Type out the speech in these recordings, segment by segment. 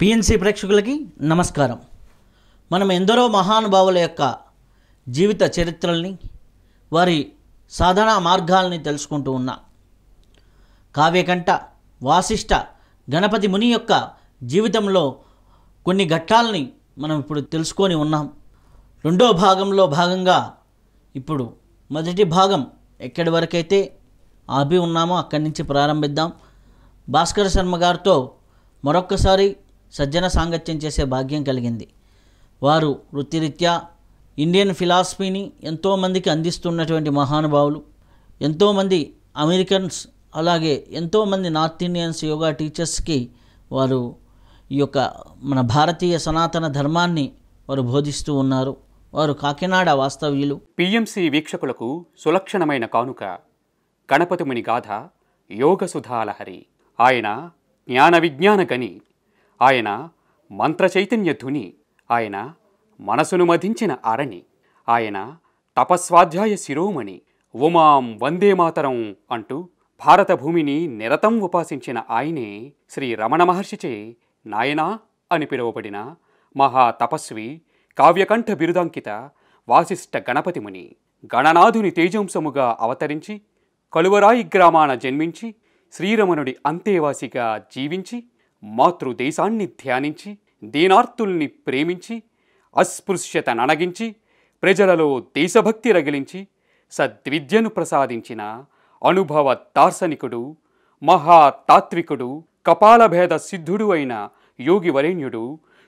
PNC ప్రేక్షకులకి నమస్కారం మనం ఎందరో మహానుభావుల యొక్క జీవిత చరిత్రల్ని వారి సాధనా మార్గాల్ని తెలుసుకుంటూ ఉన్నా కావ్యకంఠ వాసిష్ట గణపతి ముని యొక్క జీవితంలో కొన్ని ఘట్టాలని మనం ఇప్పుడు తెలుసుకొని ఉన్నాం రెండో భాగంలో భాగంగా ఇప్పుడు మొదటి భాగం ఎక్కడి వరకైతే ఆపి ఉన్నామో అక్కడి నుంచి ప్రారంభిద్దాం భాస్కర్ శర్మ గారితో మరొక్కసారి సజ్జన సాంగత్యం చేసే భాగ్యం కలిగింది వారు వృత్తిరీత్యా ఇండియన్ ఫిలాసఫీని ఎంతోమందికి అందిస్తున్నటువంటి మహానుభావులు ఎంతోమంది అమెరికన్స్ అలాగే ఎంతోమంది నార్త్ ఇండియన్స్ యోగా టీచర్స్కి వారు ఈ యొక్క మన భారతీయ సనాతన ధర్మాన్ని వారు బోధిస్తూ ఉన్నారు వారు కాకినాడ వాస్తవ్యులు పిఎంసి వీక్షకులకు సులక్షణమైన కానుక గణపతిముని గాథ సుధాలహరి ఆయన జ్ఞాన విజ్ఞాన గని ఆయన మంత్రచైతన్య ధుని ఆయన మనసును మధించిన అరణి ఆయన తపస్వాధ్యాయ శిరోమణి ఉమాం వందే మాతరం అంటూ భారత భూమిని నిరతం ఉపాసించిన ఆయనే శ్రీ రమణ మహర్షిచే నాయనా అని పిలువబడిన మహాతపస్వి కావ్యకంఠ బిరుదాంకిత వాసిష్ఠ గణపతి ముని గణనాథుని తేజంశముగా అవతరించి కలువరాయి గ్రామాన జన్మించి శ్రీరమణుడి అంతేవాసిగా జీవించి మాతృదేశాన్ని ధ్యానించి దీనార్థుల్ని ప్రేమించి అస్పృశ్యత నణగించి ప్రజలలో దేశభక్తి రగిలించి సద్విద్యను ప్రసాదించిన అనుభవ దార్శనికుడు మహాతాత్వికుడు కపాలభేద సిద్ధుడు అయిన యోగి వరేణ్యుడు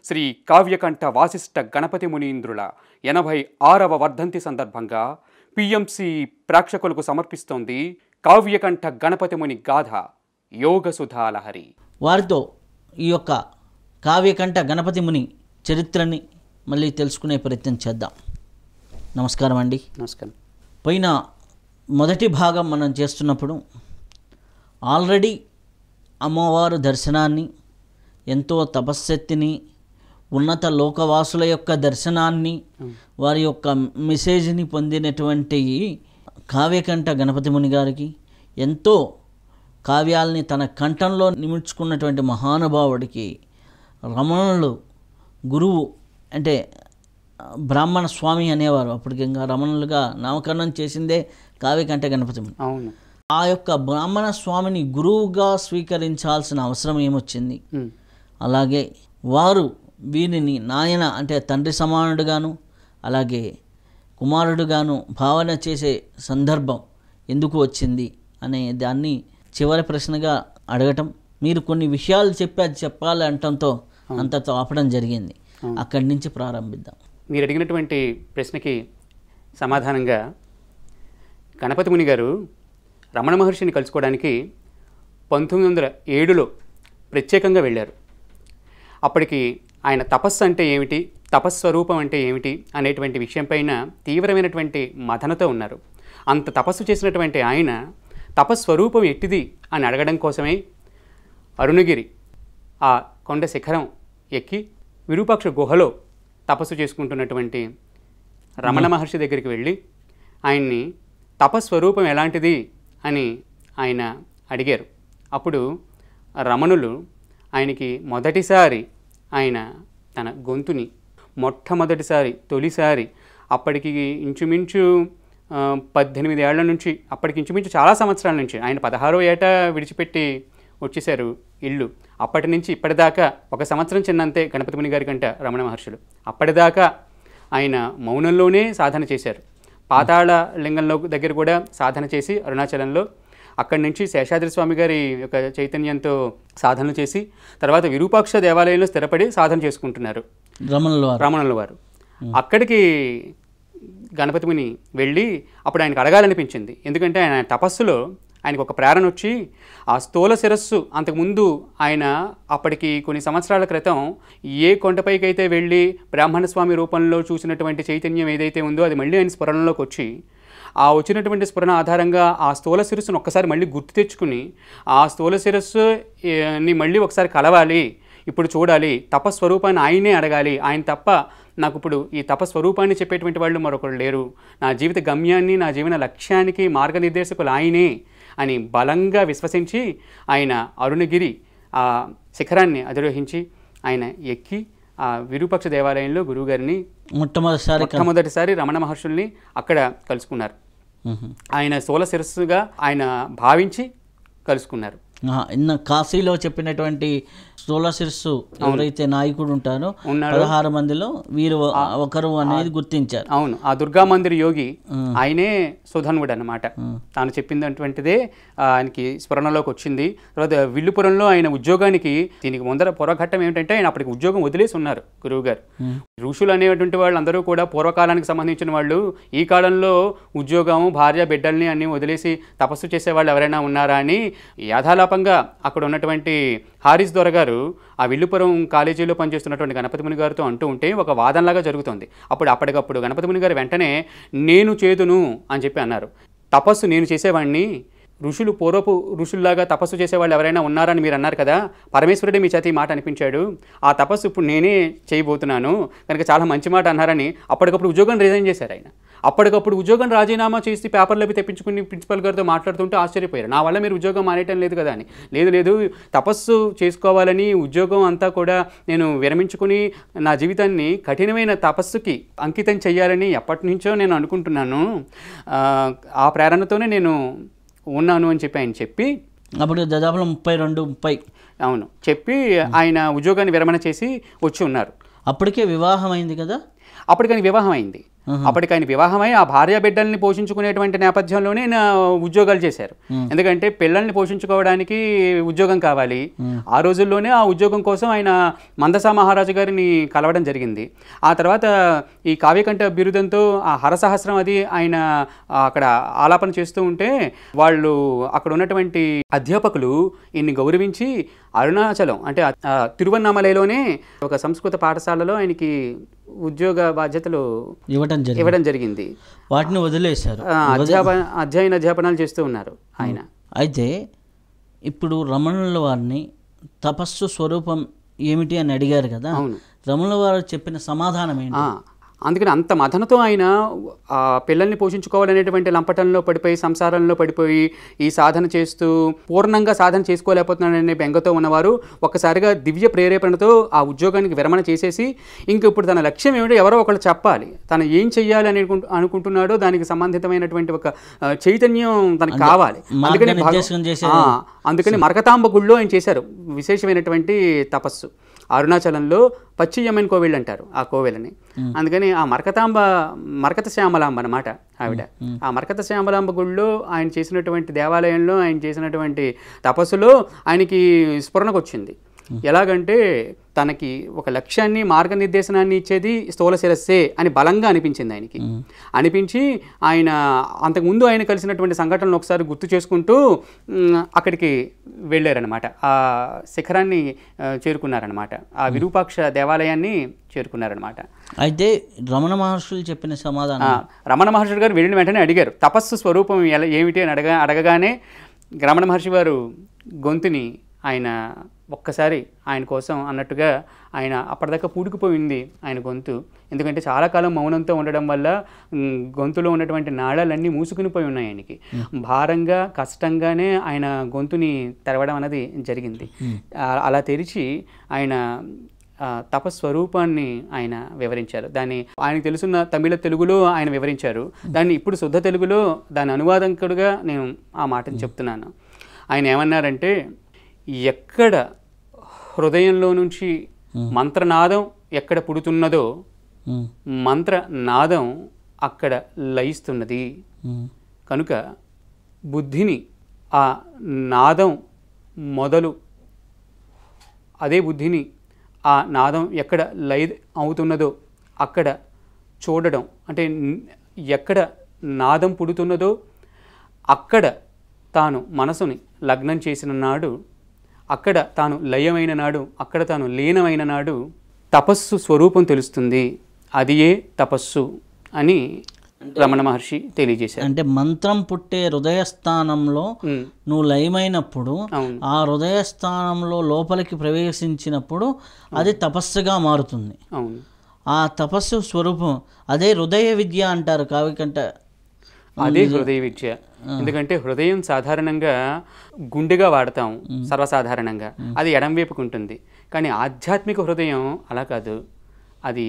శ్రీ కావ్యకంఠ వాసిష్ఠ గణపతి మునీంద్రుల ఎనభై ఆరవ వర్ధంతి సందర్భంగా పిఎంసి ప్రేక్షకులకు సమర్పిస్తోంది కావ్యకంఠ గణపతి ముని గాథ యోగసుధాలహరి వారితో ఈ యొక్క కావ్యకంఠ గణపతి ముని చరిత్రని మళ్ళీ తెలుసుకునే ప్రయత్నం చేద్దాం నమస్కారం అండి నమస్కారం పోయిన మొదటి భాగం మనం చేస్తున్నప్పుడు ఆల్రెడీ అమ్మవారు దర్శనాన్ని ఎంతో తపశ్శక్తిని ఉన్నత లోకవాసుల యొక్క దర్శనాన్ని వారి యొక్క మెసేజ్ని పొందినటువంటి కావ్యకంఠ గణపతి ముని గారికి ఎంతో కావ్యాల్ని తన కంఠంలో నిమించుకున్నటువంటి మహానుభావుడికి రమణులు గురువు అంటే బ్రాహ్మణ స్వామి అనేవారు అప్పటికి ఇంకా రమణులుగా నామకరణం చేసిందే కావ్య కంటే గణపతి ఆ యొక్క బ్రాహ్మణ స్వామిని గురువుగా స్వీకరించాల్సిన అవసరం ఏమొచ్చింది అలాగే వారు వీరిని నాయన అంటే తండ్రి సమానుడుగాను అలాగే కుమారుడుగాను భావన చేసే సందర్భం ఎందుకు వచ్చింది అనే దాన్ని చివరి ప్రశ్నగా అడగటం మీరు కొన్ని విషయాలు చెప్పి అది చెప్పాలి అంటంతో అంత ఆపడం జరిగింది అక్కడి నుంచి ప్రారంభిద్దాం మీరు అడిగినటువంటి ప్రశ్నకి సమాధానంగా గణపతి ముని గారు రమణ మహర్షిని కలుసుకోవడానికి పంతొమ్మిది వందల ఏడులో ప్రత్యేకంగా వెళ్ళారు అప్పటికి ఆయన తపస్సు అంటే ఏమిటి తపస్వరూపం అంటే ఏమిటి అనేటువంటి విషయంపైన తీవ్రమైనటువంటి మథనతో ఉన్నారు అంత తపస్సు చేసినటువంటి ఆయన తపస్వరూపం ఎట్టిది అని అడగడం కోసమే అరుణగిరి ఆ కొండ శిఖరం ఎక్కి విరూపాక్ష గుహలో తపస్సు చేసుకుంటున్నటువంటి రమణ మహర్షి దగ్గరికి వెళ్ళి ఆయన్ని తపస్వరూపం ఎలాంటిది అని ఆయన అడిగారు అప్పుడు రమణులు ఆయనకి మొదటిసారి ఆయన తన గొంతుని మొట్టమొదటిసారి తొలిసారి అప్పటికి ఇంచుమించు పద్దెనిమిది ఏళ్ల నుంచి అప్పటికి ఇంచుమించు చాలా సంవత్సరాల నుంచి ఆయన పదహారో ఏట విడిచిపెట్టి వచ్చేశారు ఇల్లు అప్పటి నుంచి ఇప్పటిదాకా ఒక సంవత్సరం చిన్నంతే గణపతి ముని గారి కంట రమణ మహర్షులు అప్పటిదాకా ఆయన మౌనంలోనే సాధన చేశారు పాతాళ లింగంలో దగ్గర కూడా సాధన చేసి అరుణాచలంలో అక్కడి నుంచి శేషాద్రి స్వామి గారి యొక్క చైతన్యంతో సాధనలు చేసి తర్వాత విరూపాక్ష దేవాలయంలో స్థిరపడి సాధన చేసుకుంటున్నారు రమణుల రమణుల వారు అక్కడికి గణపతి ముని వెళ్ళి అప్పుడు ఆయనకు అడగాలనిపించింది ఎందుకంటే ఆయన తపస్సులో ఆయనకు ఒక ప్రేరణ వచ్చి ఆ స్థూల శిరస్సు అంతకుముందు ఆయన అప్పటికి కొన్ని సంవత్సరాల క్రితం ఏ కొండపైకైతే వెళ్ళి బ్రాహ్మణస్వామి రూపంలో చూసినటువంటి చైతన్యం ఏదైతే ఉందో అది మళ్ళీ ఆయన స్ఫురణలోకి వచ్చి ఆ వచ్చినటువంటి స్ఫురణ ఆధారంగా ఆ స్థూల శిరస్సును ఒక్కసారి మళ్ళీ గుర్తు తెచ్చుకుని ఆ స్థూల శిరస్సుని మళ్ళీ ఒకసారి కలవాలి ఇప్పుడు చూడాలి తపస్వరూపాన్ని ఆయనే అడగాలి ఆయన తప్ప నాకు ఇప్పుడు ఈ తపస్వరూపాన్ని చెప్పేటువంటి వాళ్ళు మరొకరు లేరు నా జీవిత గమ్యాన్ని నా జీవన లక్ష్యానికి మార్గనిర్దేశకులు ఆయనే అని బలంగా విశ్వసించి ఆయన అరుణగిరి ఆ శిఖరాన్ని అధిరోహించి ఆయన ఎక్కి ఆ విరూపక్ష దేవాలయంలో గురువుగారిని మొట్టమొదటిసారి మొట్టమొదటిసారి రమణ మహర్షుల్ని అక్కడ కలుసుకున్నారు ఆయన సోల శిరస్సుగా ఆయన భావించి కలుసుకున్నారు కాశీలో చెప్పినటువంటి సోలాసిర్స్ ఎవరైతే నాయకుడు ఉంటారో పదహారు మందిలో వీరు ఒకరు అనేది గుర్తించారు అవును ఆ దుర్గా మందిర్ యోగి ఆయనే సుధన్వుడు అనమాట తాను చెప్పిందంటువంటిదే ఆయనకి స్మరణలోకి వచ్చింది తర్వాత విల్లుపురంలో ఆయన ఉద్యోగానికి దీనికి ముందర పూర్వఘట్టం ఏమిటంటే ఆయన అప్పటికి ఉద్యోగం వదిలేసి ఉన్నారు గురువు గారు ఋషులు అనేటువంటి వాళ్ళందరూ కూడా పూర్వకాలానికి సంబంధించిన వాళ్ళు ఈ కాలంలో ఉద్యోగం భార్య బిడ్డల్ని అన్ని వదిలేసి తపస్సు చేసే వాళ్ళు ఎవరైనా ఉన్నారా అని యాధాలాపంగా అక్కడ ఉన్నటువంటి హారిస్ దొరగారు గారు ఆ విల్లుపురం కాలేజీలో పనిచేస్తున్నటువంటి గణపతి ముని గారితో అంటూ ఉంటే ఒక వాదనలాగా జరుగుతుంది అప్పుడు అప్పటికప్పుడు గణపతి ముని గారు వెంటనే నేను చేదును అని చెప్పి అన్నారు తపస్సు నేను చేసేవాడిని ఋషులు పూర్వపు ఋషుల్లాగా తపస్సు చేసేవాళ్ళు ఎవరైనా ఉన్నారని మీరు అన్నారు కదా పరమేశ్వరుడే మీ చేతి మాట అనిపించాడు ఆ తపస్సు ఇప్పుడు నేనే చేయబోతున్నాను కనుక చాలా మంచి మాట అన్నారని అప్పటికప్పుడు ఉద్యోగం రిజైన్ చేశారు ఆయన అప్పటికప్పుడు ఉద్యోగం రాజీనామా చేసి పేపర్లు అవి తెప్పించుకుని ప్రిన్సిపల్ గారితో మాట్లాడుతుంటే ఆశ్చర్యపోయారు నా వల్ల మీరు ఉద్యోగం మానేయటం లేదు కదా అని లేదు లేదు తపస్సు చేసుకోవాలని ఉద్యోగం అంతా కూడా నేను విరమించుకుని నా జీవితాన్ని కఠినమైన తపస్సుకి అంకితం చేయాలని ఎప్పటి నుంచో నేను అనుకుంటున్నాను ఆ ప్రేరణతోనే నేను ఉన్నాను అని చెప్పి ఆయన చెప్పి అప్పుడు దాదాపు ముప్పై రెండు ముప్పై అవును చెప్పి ఆయన ఉద్యోగాన్ని విరమణ చేసి వచ్చి ఉన్నారు అప్పటికే వివాహం అయింది కదా అప్పటికని వివాహం అయింది అప్పటికి ఆయన వివాహమై ఆ భార్య బిడ్డల్ని పోషించుకునేటువంటి నేపథ్యంలోనే ఉద్యోగాలు చేశారు ఎందుకంటే పిల్లల్ని పోషించుకోవడానికి ఉద్యోగం కావాలి ఆ రోజుల్లోనే ఆ ఉద్యోగం కోసం ఆయన మందసా మహారాజు గారిని కలవడం జరిగింది ఆ తర్వాత ఈ కావ్యకంఠ బిరుదంతో ఆ హరసహస్రం అది ఆయన అక్కడ ఆలాపన చేస్తూ ఉంటే వాళ్ళు అక్కడ ఉన్నటువంటి అధ్యాపకులు ఈయన్ని గౌరవించి అరుణాచలం అంటే తిరువన్నామలైలోనే ఒక సంస్కృత పాఠశాలలో ఆయనకి ఉద్యోగ బాధ్యతలు ఇవ్వటం ఇవ్వడం జరిగింది ఇవ్వడం జరిగింది వాటిని వదిలేశారు అధ్యాపన అధ్యయన అధ్యాపనాలు చేస్తూ ఉన్నారు ఆయన అయితే ఇప్పుడు రమణుల వారిని తపస్సు స్వరూపం ఏమిటి అని అడిగారు కదా రమణుల వారు చెప్పిన సమాధానం ఏంటి అందుకని అంత మదనతో ఆయన ఆ పిల్లల్ని పోషించుకోవాలనేటువంటి లంపటంలో పడిపోయి సంసారంలో పడిపోయి ఈ సాధన చేస్తూ పూర్ణంగా సాధన చేసుకోలేకపోతున్నాడనే బెంగతో ఉన్నవారు ఒక్కసారిగా దివ్య ప్రేరేపణతో ఆ ఉద్యోగానికి విరమణ చేసేసి ఇంక ఇప్పుడు తన లక్ష్యం ఏమిటో ఎవరో ఒకళ్ళు చెప్పాలి తను ఏం చెయ్యాలి అని అనుకుంటున్నాడో దానికి సంబంధితమైనటువంటి ఒక చైతన్యం తనకు కావాలి అందుకని అందుకని మరకతాంబ గుళ్ళో ఆయన చేశారు విశేషమైనటువంటి తపస్సు అరుణాచలంలో పచ్చి యమైన కోవిల్ అంటారు ఆ కోవిలని అందుకని ఆ మరకతాంబ మరకత శ్యామలాంబ అనమాట ఆవిడ ఆ మరకత శ్యామలాంబ గుళ్ళు ఆయన చేసినటువంటి దేవాలయంలో ఆయన చేసినటువంటి తపస్సులో ఆయనకి స్ఫురణకు వచ్చింది Hmm. ఎలాగంటే తనకి ఒక లక్ష్యాన్ని మార్గనిర్దేశనాన్ని ఇచ్చేది స్థూల శిరస్సే అని బలంగా అనిపించింది ఆయనకి hmm. అనిపించి ఆయన అంతకుముందు ఆయన కలిసినటువంటి సంఘటనలు ఒకసారి గుర్తు చేసుకుంటూ అక్కడికి వెళ్ళారనమాట ఆ శిఖరాన్ని చేరుకున్నారనమాట ఆ hmm. విరూపాక్ష దేవాలయాన్ని చేరుకున్నారనమాట అయితే రమణ మహర్షులు చెప్పిన సమాధానం రమణ మహర్షులు గారు వెళ్ళిన వెంటనే అడిగారు తపస్సు స్వరూపం ఎలా ఏమిటి అని అడగ అడగగానే రమణ మహర్షి వారు గొంతుని ఆయన ఒక్కసారి ఆయన కోసం అన్నట్టుగా ఆయన అప్పటిదాకా పూడికిపోయింది ఆయన గొంతు ఎందుకంటే చాలా కాలం మౌనంతో ఉండడం వల్ల గొంతులో ఉన్నటువంటి నాళాలన్నీ మూసుకుని పోయి ఉన్నాయి ఆయనకి భారంగా కష్టంగానే ఆయన గొంతుని తెరవడం అనేది జరిగింది అలా తెరిచి ఆయన తపస్వరూపాన్ని ఆయన వివరించారు దాన్ని ఆయనకు తెలుసున్న తమిళ తెలుగులో ఆయన వివరించారు దాన్ని ఇప్పుడు శుద్ధ తెలుగులో దాని అనువాదంకుడుగా నేను ఆ మాటను చెప్తున్నాను ఆయన ఏమన్నారంటే ఎక్కడ హృదయంలో నుంచి మంత్రనాదం ఎక్కడ పుడుతున్నదో మంత్రనాదం అక్కడ లయిస్తున్నది కనుక బుద్ధిని ఆ నాదం మొదలు అదే బుద్ధిని ఆ నాదం ఎక్కడ లయ అవుతున్నదో అక్కడ చూడడం అంటే ఎక్కడ నాదం పుడుతున్నదో అక్కడ తాను మనసుని లగ్నం చేసిన నాడు అక్కడ తాను లయమైన నాడు అక్కడ తాను లీనమైన నాడు తపస్సు స్వరూపం తెలుస్తుంది అదియే తపస్సు అని రమణ మహర్షి తెలియజేశారు అంటే మంత్రం పుట్టే హృదయస్థానంలో నువ్వు లయమైనప్పుడు ఆ హృదయస్థానంలో లోపలికి ప్రవేశించినప్పుడు అది తపస్సుగా మారుతుంది ఆ తపస్సు స్వరూపం అదే హృదయ విద్య అంటారు కావికంట అదే హృదయ విద్య ఎందుకంటే హృదయం సాధారణంగా గుండెగా వాడతాం సర్వసాధారణంగా అది ఎడం వైపుకు ఉంటుంది కానీ ఆధ్యాత్మిక హృదయం అలా కాదు అది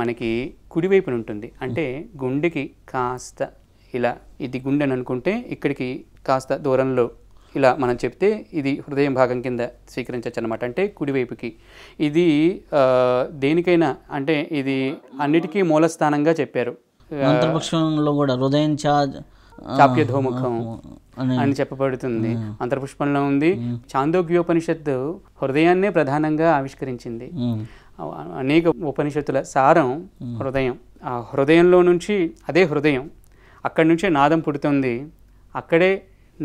మనకి కుడివైపున ఉంటుంది అంటే గుండెకి కాస్త ఇలా ఇది గుండె అని అనుకుంటే ఇక్కడికి కాస్త దూరంలో ఇలా మనం చెప్తే ఇది హృదయం భాగం కింద స్వీకరించవచ్చు అనమాట అంటే కుడివైపుకి ఇది దేనికైనా అంటే ఇది అన్నిటికీ మూలస్థానంగా చెప్పారు మంత్రపక్షంలో కూడా హృదయం చాప్యధోముఖం అని చెప్పబడుతుంది అంతర్పుష్పంలో ఉంది చాందోగ్యోపనిషత్తు హృదయాన్నే ప్రధానంగా ఆవిష్కరించింది అనేక ఉపనిషత్తుల సారం హృదయం ఆ హృదయంలో నుంచి అదే హృదయం అక్కడి నుంచే నాదం పుడుతుంది అక్కడే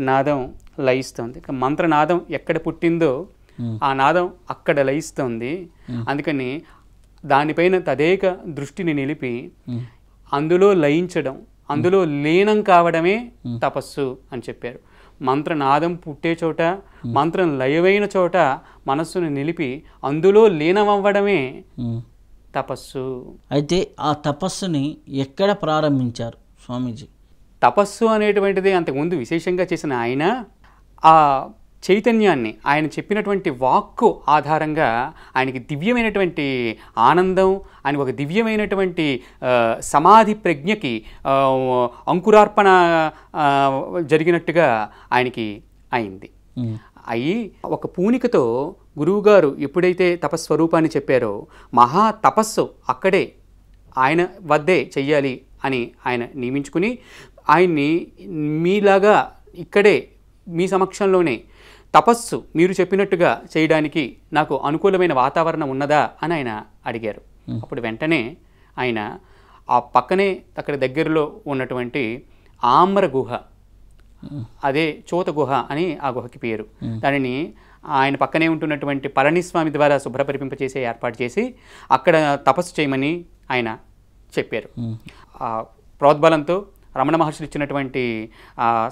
నాదం లయిస్తుంది మంత్రనాదం ఎక్కడ పుట్టిందో ఆ నాదం అక్కడ లయిస్తుంది అందుకని దానిపైన తదేక దృష్టిని నిలిపి అందులో లయించడం అందులో లీనం కావడమే తపస్సు అని చెప్పారు మంత్రనాదం పుట్టే చోట మంత్రం లయమైన చోట మనస్సును నిలిపి అందులో లీనమవ్వడమే తపస్సు అయితే ఆ తపస్సుని ఎక్కడ ప్రారంభించారు స్వామీజీ తపస్సు అనేటువంటిది అంతకుముందు విశేషంగా చేసిన ఆయన ఆ చైతన్యాన్ని ఆయన చెప్పినటువంటి వాక్కు ఆధారంగా ఆయనకి దివ్యమైనటువంటి ఆనందం ఆయన ఒక దివ్యమైనటువంటి సమాధి ప్రజ్ఞకి అంకురార్పణ జరిగినట్టుగా ఆయనకి అయింది అయి ఒక పూనికతో గురువుగారు ఎప్పుడైతే తపస్వరూపాన్ని చెప్పారో మహా తపస్సు అక్కడే ఆయన వద్దే చెయ్యాలి అని ఆయన నియమించుకుని ఆయన్ని మీలాగా ఇక్కడే మీ సమక్షంలోనే తపస్సు మీరు చెప్పినట్టుగా చేయడానికి నాకు అనుకూలమైన వాతావరణం ఉన్నదా అని ఆయన అడిగారు అప్పుడు వెంటనే ఆయన ఆ పక్కనే అక్కడ దగ్గరలో ఉన్నటువంటి ఆమ్ర గుహ అదే చోత గుహ అని ఆ గుహకి పేరు దానిని ఆయన పక్కనే ఉంటున్నటువంటి పళనిస్వామి ద్వారా శుభ్రపరిపింపచేసే ఏర్పాటు చేసి అక్కడ తపస్సు చేయమని ఆయన చెప్పారు ప్రోద్బలంతో రమణ మహర్షులు ఇచ్చినటువంటి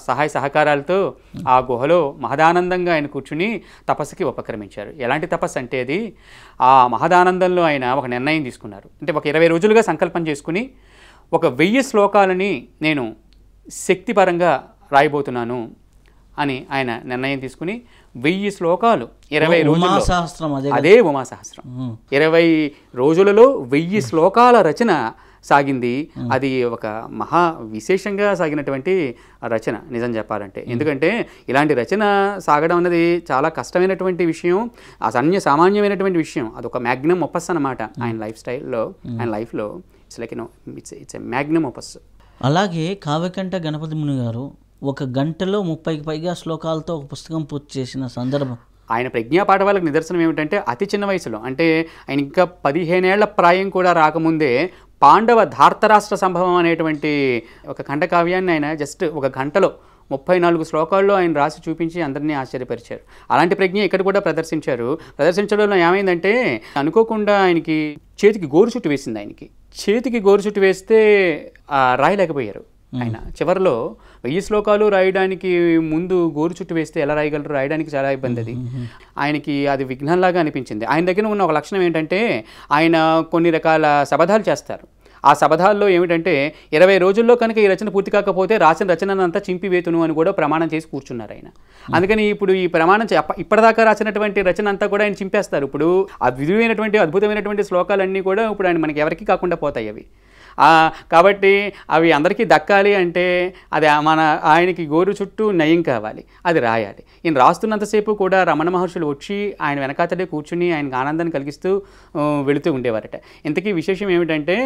సహాయ సహకారాలతో ఆ గుహలో మహదానందంగా ఆయన కూర్చుని తపస్సుకి ఉపక్రమించారు ఎలాంటి తపస్సు అంటే అది ఆ మహదానందంలో ఆయన ఒక నిర్ణయం తీసుకున్నారు అంటే ఒక ఇరవై రోజులుగా సంకల్పం చేసుకుని ఒక వెయ్యి శ్లోకాలని నేను శక్తిపరంగా రాయబోతున్నాను అని ఆయన నిర్ణయం తీసుకుని వెయ్యి శ్లోకాలు ఇరవై రోజులు అదే ఉమాసహస్రం ఇరవై రోజులలో వెయ్యి శ్లోకాల రచన సాగింది అది ఒక మహా విశేషంగా సాగినటువంటి రచన నిజం చెప్పాలంటే ఎందుకంటే ఇలాంటి రచన సాగడం అనేది చాలా కష్టమైనటువంటి విషయం అసన్య సామాన్యమైనటువంటి విషయం అదొక మ్యాగ్నమ్ ఒప్పస్ అనమాట ఆయన లైఫ్ స్టైల్లో ఆయన లైఫ్లో it's like no it's it's a magnum opus అలాగే కావ్యకంఠ గణపతి ముని గారు ఒక గంటలో ముప్పైకి పైగా శ్లోకాలతో ఒక పుస్తకం పూర్తి చేసిన సందర్భం ఆయన ప్రజ్ఞాపాఠ వాళ్ళకి నిదర్శనం ఏమిటంటే అతి చిన్న వయసులో అంటే ఆయన ఇంకా పదిహేనేళ్ల ప్రాయం కూడా రాకముందే పాండవ ధార్తరాష్ట్ర సంభవం అనేటువంటి ఒక ఖండకావ్యాన్ని ఆయన జస్ట్ ఒక గంటలో ముప్పై నాలుగు శ్లోకాల్లో ఆయన రాసి చూపించి అందరినీ ఆశ్చర్యపరిచారు అలాంటి ప్రజ్ఞ ఇక్కడ కూడా ప్రదర్శించారు ప్రదర్శించడంలో ఏమైందంటే అనుకోకుండా ఆయనకి చేతికి గోరు చుట్టు వేసింది ఆయనకి చేతికి గోరు చుట్టు వేస్తే రాయలేకపోయారు ఆయన చివరిలో ఈ శ్లోకాలు రాయడానికి ముందు గోరు చుట్టు వేస్తే ఎలా రాయగలరు రాయడానికి చాలా ఇబ్బంది అది ఆయనకి అది విఘ్నంలాగా అనిపించింది ఆయన దగ్గర ఉన్న ఒక లక్షణం ఏంటంటే ఆయన కొన్ని రకాల శబధాలు చేస్తారు ఆ సభధాల్లో ఏమిటంటే ఇరవై రోజుల్లో కనుక ఈ రచన పూర్తి కాకపోతే రాసిన రచననంతా చింపివేతును అని కూడా ప్రమాణం చేసి కూర్చున్నారు ఆయన అందుకని ఇప్పుడు ఈ ప్రమాణం ఇప్పటిదాకా రాసినటువంటి రచన అంతా కూడా ఆయన చింపేస్తారు ఇప్పుడు ఆ విధువైనటువంటి అద్భుతమైనటువంటి శ్లోకాలన్నీ కూడా ఇప్పుడు ఆయన మనకి ఎవరికి కాకుండా పోతాయి అవి కాబట్టి అవి అందరికీ దక్కాలి అంటే అది మన ఆయనకి గోరు చుట్టూ నయం కావాలి అది రాయాలి ఈయన రాస్తున్నంతసేపు కూడా రమణ మహర్షులు వచ్చి ఆయన వెనకాతలే కూర్చుని ఆయనకు ఆనందాన్ని కలిగిస్తూ వెళుతూ ఉండేవారట ఇంతకీ విశేషం ఏమిటంటే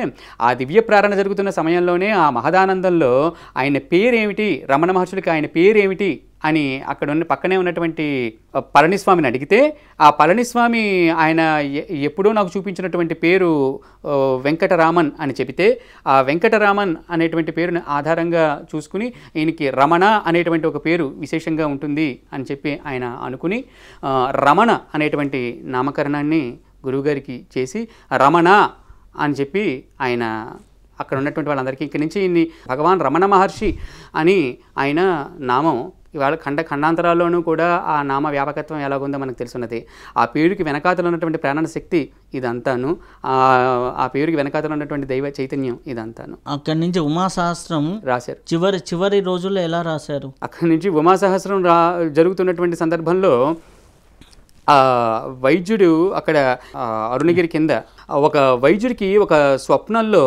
ఆ దివ్య ప్రారణ జరుగుతున్న సమయంలోనే ఆ మహదానందంలో ఆయన పేరేమిటి రమణ మహర్షులకి ఆయన పేరేమిటి అని అక్కడ ఉన్న పక్కనే ఉన్నటువంటి పళనిస్వామిని అడిగితే ఆ పళనిస్వామి ఆయన ఎప్పుడో నాకు చూపించినటువంటి పేరు వెంకటరామన్ అని చెబితే ఆ వెంకటరామన్ అనేటువంటి పేరుని ఆధారంగా చూసుకుని ఈయనకి రమణ అనేటువంటి ఒక పేరు విశేషంగా ఉంటుంది అని చెప్పి ఆయన అనుకుని రమణ అనేటువంటి నామకరణాన్ని గురువుగారికి చేసి రమణ అని చెప్పి ఆయన అక్కడ ఉన్నటువంటి వాళ్ళందరికీ ఇక్కడి నుంచి భగవాన్ రమణ మహర్షి అని ఆయన నామం ఇవాళ ఖండ ఖండాంతరాల్లోనూ కూడా ఆ నామ వ్యాపకత్వం ఎలాగుందో మనకు తెలుసున్నది ఆ పేరుకి వెనకాతలు ఉన్నటువంటి ప్రాణ శక్తి ఇదంతాను ఆ పేరుకి వెనకాతలు ఉన్నటువంటి దైవ చైతన్యం ఇదంతాను అక్కడి నుంచి ఉమాసహస్రం రాశారు చివరి చివరి రోజుల్లో ఎలా రాశారు అక్కడి నుంచి ఉమాసహస్రం రా జరుగుతున్నటువంటి సందర్భంలో ఆ వైద్యుడు అక్కడ అరుణగిరి కింద ఒక వైద్యుడికి ఒక స్వప్నంలో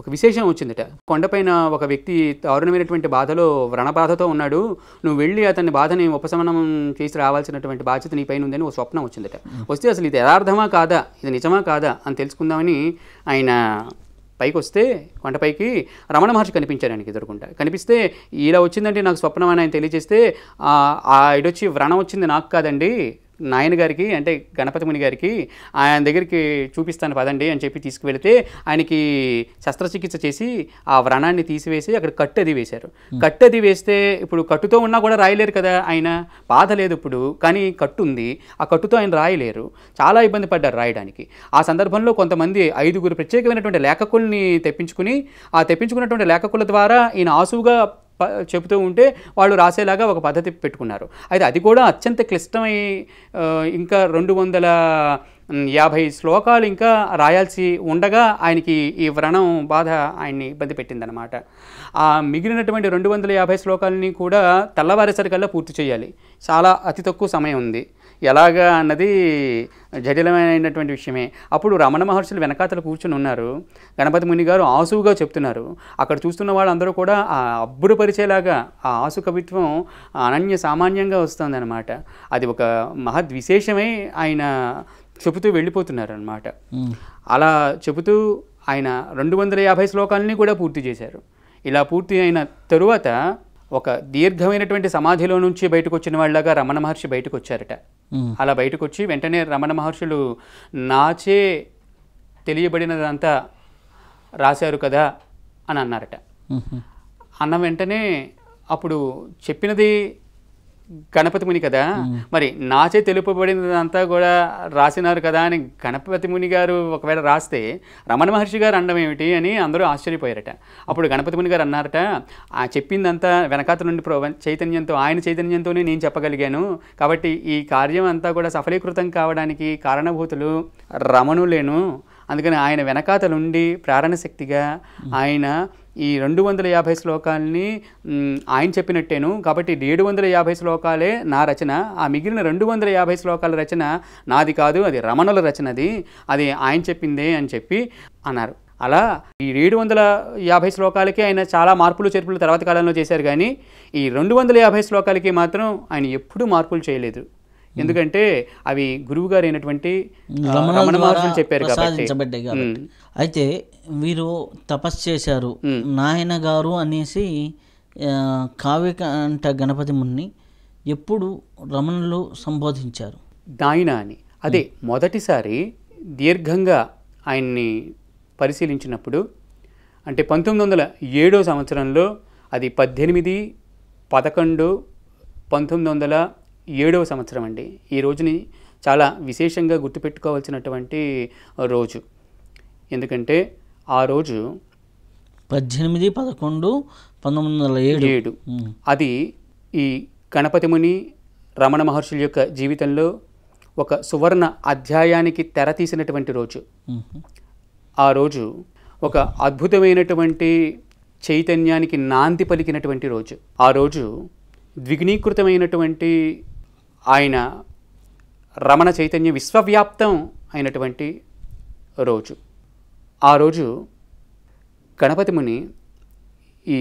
ఒక విశేషం వచ్చిందట కొండపైన ఒక వ్యక్తి దారుణమైనటువంటి బాధలో వ్రణబాధతో ఉన్నాడు నువ్వు వెళ్ళి అతని బాధని ఉపశమనం చేసి రావాల్సినటువంటి బాధ్యత నీ పైన ఉందని ఒక స్వప్నం వచ్చిందట వస్తే అసలు ఇది యథార్థమా కాదా ఇది నిజమా కాదా అని తెలుసుకుందామని ఆయన పైకి వస్తే కొండపైకి రమణ మహర్షి కనిపించాడు ఆయనకి ఎదురుకుంటా కనిపిస్తే ఇలా వచ్చిందంటే నాకు స్వప్నం అని ఆయన తెలియజేస్తే ఆ ఇడొచ్చి వ్రణం వచ్చింది నాకు కాదండి నాయన గారికి అంటే గణపతి ముని గారికి ఆయన దగ్గరికి చూపిస్తాను పదండి అని చెప్పి తీసుకువెళితే ఆయనకి శస్త్రచికిత్స చేసి ఆ వ్రణాన్ని తీసివేసి అక్కడ కట్టు అది వేశారు కట్టు అది వేస్తే ఇప్పుడు కట్టుతో ఉన్నా కూడా రాయలేరు కదా ఆయన బాధ లేదు ఇప్పుడు కానీ కట్టు ఉంది ఆ కట్టుతో ఆయన రాయలేరు చాలా ఇబ్బంది పడ్డారు రాయడానికి ఆ సందర్భంలో కొంతమంది ఐదుగురు ప్రత్యేకమైనటువంటి లేఖకుల్ని తెప్పించుకుని ఆ తెప్పించుకున్నటువంటి లేఖకుల ద్వారా ఈయన ఆసుగా చెబుతూ ఉంటే వాళ్ళు రాసేలాగా ఒక పద్ధతి పెట్టుకున్నారు అయితే అది కూడా అత్యంత క్లిష్టమై ఇంకా రెండు వందల యాభై శ్లోకాలు ఇంకా రాయాల్సి ఉండగా ఆయనకి ఈ వ్రణం బాధ ఆయన్ని ఇబ్బంది పెట్టిందనమాట ఆ మిగిలినటువంటి రెండు వందల యాభై శ్లోకాలని కూడా తెల్లవారేసరికల్లా పూర్తి చేయాలి చాలా అతి తక్కువ సమయం ఉంది ఎలాగా అన్నది జటిలమైనటువంటి విషయమే అప్పుడు రమణ మహర్షులు వెనకాతలు కూర్చుని ఉన్నారు గణపతి ముని గారు ఆసుగా చెప్తున్నారు అక్కడ చూస్తున్న వాళ్ళందరూ కూడా ఆ అబ్బురపరిచేలాగా ఆ ఆసు కవిత్వం అనన్య సామాన్యంగా వస్తుందన్నమాట అది ఒక మహద్విశేషమై ఆయన చెబుతూ వెళ్ళిపోతున్నారు అనమాట అలా చెబుతూ ఆయన రెండు వందల యాభై శ్లోకాలని కూడా పూర్తి చేశారు ఇలా పూర్తి అయిన తరువాత ఒక దీర్ఘమైనటువంటి సమాధిలో నుంచి బయటకు వచ్చిన వాళ్ళగా రమణ మహర్షి బయటకు వచ్చారట అలా బయటకు వచ్చి వెంటనే రమణ మహర్షులు నాచే తెలియబడినదంతా రాశారు కదా అని అన్నారట అన్న వెంటనే అప్పుడు చెప్పినది గణపతి ముని కదా మరి నాచే తెలుపబడినదంతా కూడా రాసినారు కదా అని గణపతి ముని గారు ఒకవేళ రాస్తే రమణ మహర్షి గారు అండం ఏమిటి అని అందరూ ఆశ్చర్యపోయారట అప్పుడు గణపతి ముని గారు అన్నారట ఆ చెప్పిందంతా వెనకాత నుండి చైతన్యంతో ఆయన చైతన్యంతోనే నేను చెప్పగలిగాను కాబట్టి ఈ కార్యం అంతా కూడా సఫలీకృతం కావడానికి కారణభూతులు రమణులేను అందుకని ఆయన వెనకాతలుండి ప్రారణశక్తిగా ఆయన ఈ రెండు వందల యాభై శ్లోకాల్ని ఆయన చెప్పినట్టేను కాబట్టి ఏడు వందల యాభై శ్లోకాలే నా రచన ఆ మిగిలిన రెండు వందల యాభై శ్లోకాల రచన నాది కాదు అది రమణుల రచనది అది ఆయన చెప్పిందే అని చెప్పి అన్నారు అలా ఈ ఏడు వందల యాభై శ్లోకాలకి ఆయన చాలా మార్పులు చేర్పులు తర్వాత కాలంలో చేశారు కానీ ఈ రెండు వందల యాభై శ్లోకాలకి మాత్రం ఆయన ఎప్పుడూ మార్పులు చేయలేదు ఎందుకంటే అవి గారు అయినటువంటి రమణ చెప్పారు కాబట్టి అయితే వీరు తపస్సు చేశారు నాయన గారు అనేసి కావ్యక గణపతి ముని ఎప్పుడు రమణులు సంబోధించారు నాయన అని అదే మొదటిసారి దీర్ఘంగా ఆయన్ని పరిశీలించినప్పుడు అంటే పంతొమ్మిది వందల ఏడో సంవత్సరంలో అది పద్దెనిమిది పదకొండు పంతొమ్మిది వందల ఏడవ సంవత్సరం అండి ఈ రోజుని చాలా విశేషంగా గుర్తుపెట్టుకోవాల్సినటువంటి రోజు ఎందుకంటే ఆ రోజు పద్దెనిమిది పదకొండు పంతొమ్మిది వందల ఏడు ఏడు అది ఈ గణపతి ముని రమణ మహర్షుల యొక్క జీవితంలో ఒక సువర్ణ అధ్యాయానికి తెర తీసినటువంటి రోజు ఆ రోజు ఒక అద్భుతమైనటువంటి చైతన్యానికి నాంది పలికినటువంటి రోజు ఆ రోజు ద్విగ్నీకృతమైనటువంటి ఆయన రమణ చైతన్య విశ్వవ్యాప్తం అయినటువంటి రోజు ఆ రోజు గణపతి ముని ఈ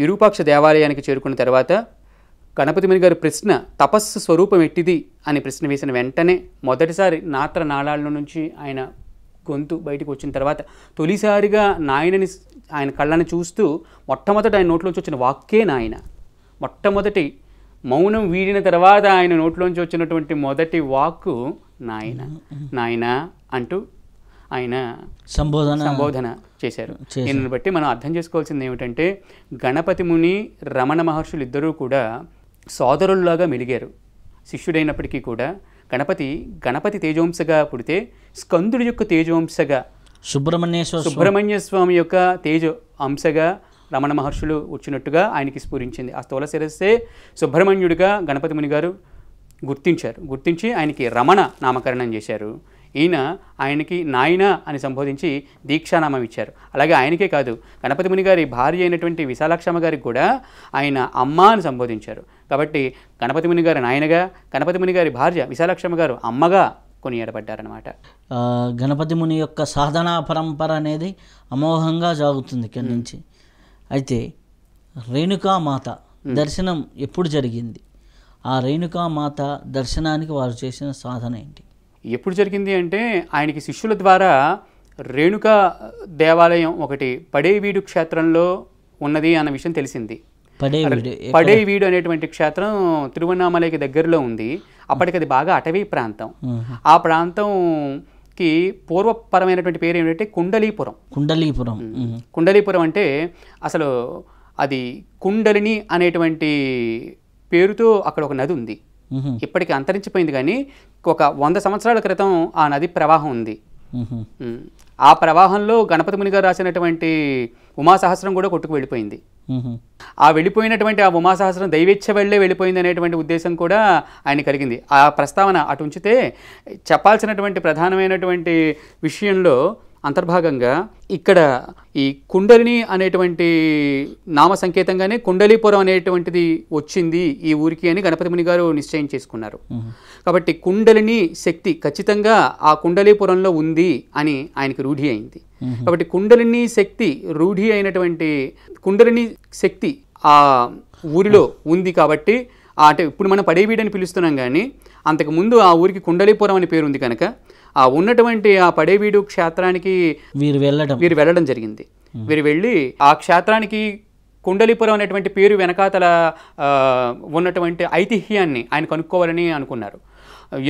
విరూపాక్ష దేవాలయానికి చేరుకున్న తర్వాత గణపతి ముని గారి ప్రశ్న తపస్సు స్వరూపం ఎట్టిది అని ప్రశ్న వేసిన వెంటనే మొదటిసారి నాత్ర నాళాల నుంచి ఆయన గొంతు బయటకు వచ్చిన తర్వాత తొలిసారిగా నాయనని ఆయన కళ్ళని చూస్తూ మొట్టమొదట ఆయన నోట్లోంచి వచ్చిన వాక్కే నాయన మొట్టమొదటి మౌనం వీడిన తర్వాత ఆయన నోట్లోంచి వచ్చినటువంటి మొదటి వాక్కు నాయన నాయన అంటూ ఆయన సంబోధన సంబోధన చేశారు దీనిని బట్టి మనం అర్థం చేసుకోవాల్సింది ఏమిటంటే గణపతి ముని రమణ మహర్షులు ఇద్దరూ కూడా సోదరుల్లాగా మెలిగారు శిష్యుడైనప్పటికీ కూడా గణపతి గణపతి తేజవంశగా పుడితే స్కందుడి యొక్క తేజవంశగా సుబ్రహ్మణ్యేశ్వర సుబ్రహ్మణ్య స్వామి యొక్క తేజ అంశగా రమణ మహర్షులు వచ్చినట్టుగా ఆయనకి స్ఫురించింది ఆ స్థూల శిరస్సే సుబ్రహ్మణ్యుడిగా గణపతి ముని గారు గుర్తించారు గుర్తించి ఆయనకి రమణ నామకరణం చేశారు ఈయన ఆయనకి నాయన అని సంబోధించి దీక్షానామం ఇచ్చారు అలాగే ఆయనకే కాదు గణపతి ముని గారి భార్య అయినటువంటి విశాలాక్షమ్మ గారికి కూడా ఆయన అమ్మ అని సంబోధించారు కాబట్టి గణపతి ముని గారి నాయనగా గణపతి ముని గారి భార్య విశాలాక్షమ్మ గారు అమ్మగా ఏడబడ్డారనమాట గణపతి ముని యొక్క సాధనా పరంపర అనేది అమోఘంగా జాగుతుంది ఇక్కడి నుంచి అయితే రేణుకామాత దర్శనం ఎప్పుడు జరిగింది ఆ రేణుకామాత దర్శనానికి వారు చేసిన సాధన ఏంటి ఎప్పుడు జరిగింది అంటే ఆయనకి శిష్యుల ద్వారా రేణుక దేవాలయం ఒకటి పడేవీడు క్షేత్రంలో ఉన్నది అన్న విషయం తెలిసింది పడేవీడు అనేటువంటి క్షేత్రం తిరువన్నామలకి దగ్గరలో ఉంది అప్పటికి అది బాగా అటవీ ప్రాంతం ఆ ప్రాంతం కి పూర్వపరమైనటువంటి పేరు ఏమిటంటే కుండలీపురం కుండలీపురం కుండలీపురం అంటే అసలు అది కుండలిని అనేటువంటి పేరుతో అక్కడ ఒక నది ఉంది ఇప్పటికి అంతరించిపోయింది కానీ ఒక వంద సంవత్సరాల క్రితం ఆ నది ప్రవాహం ఉంది ఆ ప్రవాహంలో గణపతి ముని గారు రాసినటువంటి ఉమాసహస్రం కూడా కొట్టుకు వెళ్ళిపోయింది ఆ వెళ్ళిపోయినటువంటి ఆ ఉమాసహస్రం దైవేచ్ఛ వెళ్ళే వెళ్ళిపోయింది అనేటువంటి ఉద్దేశం కూడా ఆయన కలిగింది ఆ ప్రస్తావన అటు ఉంచితే చెప్పాల్సినటువంటి ప్రధానమైనటువంటి విషయంలో అంతర్భాగంగా ఇక్కడ ఈ కుండలిని అనేటువంటి నామ సంకేతంగానే కుండలీపురం అనేటువంటిది వచ్చింది ఈ ఊరికి అని గణపతి ముని గారు నిశ్చయం చేసుకున్నారు కాబట్టి కుండలిని శక్తి ఖచ్చితంగా ఆ కుండలీపురంలో ఉంది అని ఆయనకి రూఢి అయింది కాబట్టి కుండలిని శక్తి రూఢి అయినటువంటి కుండలిని శక్తి ఆ ఊరిలో ఉంది కాబట్టి అంటే ఇప్పుడు మనం పడేవీడని పిలుస్తున్నాం కానీ అంతకుముందు ఆ ఊరికి కుండలీపురం అని ఉంది కనుక ఆ ఉన్నటువంటి ఆ పడేవీడు క్షేత్రానికి వీరు వెళ్ళడం వీరు వెళ్ళడం జరిగింది వీరు వెళ్ళి ఆ క్షేత్రానికి కుండలిపురం అనేటువంటి పేరు వెనకాతల ఉన్నటువంటి ఐతిహ్యాన్ని ఆయన కనుక్కోవాలని అనుకున్నారు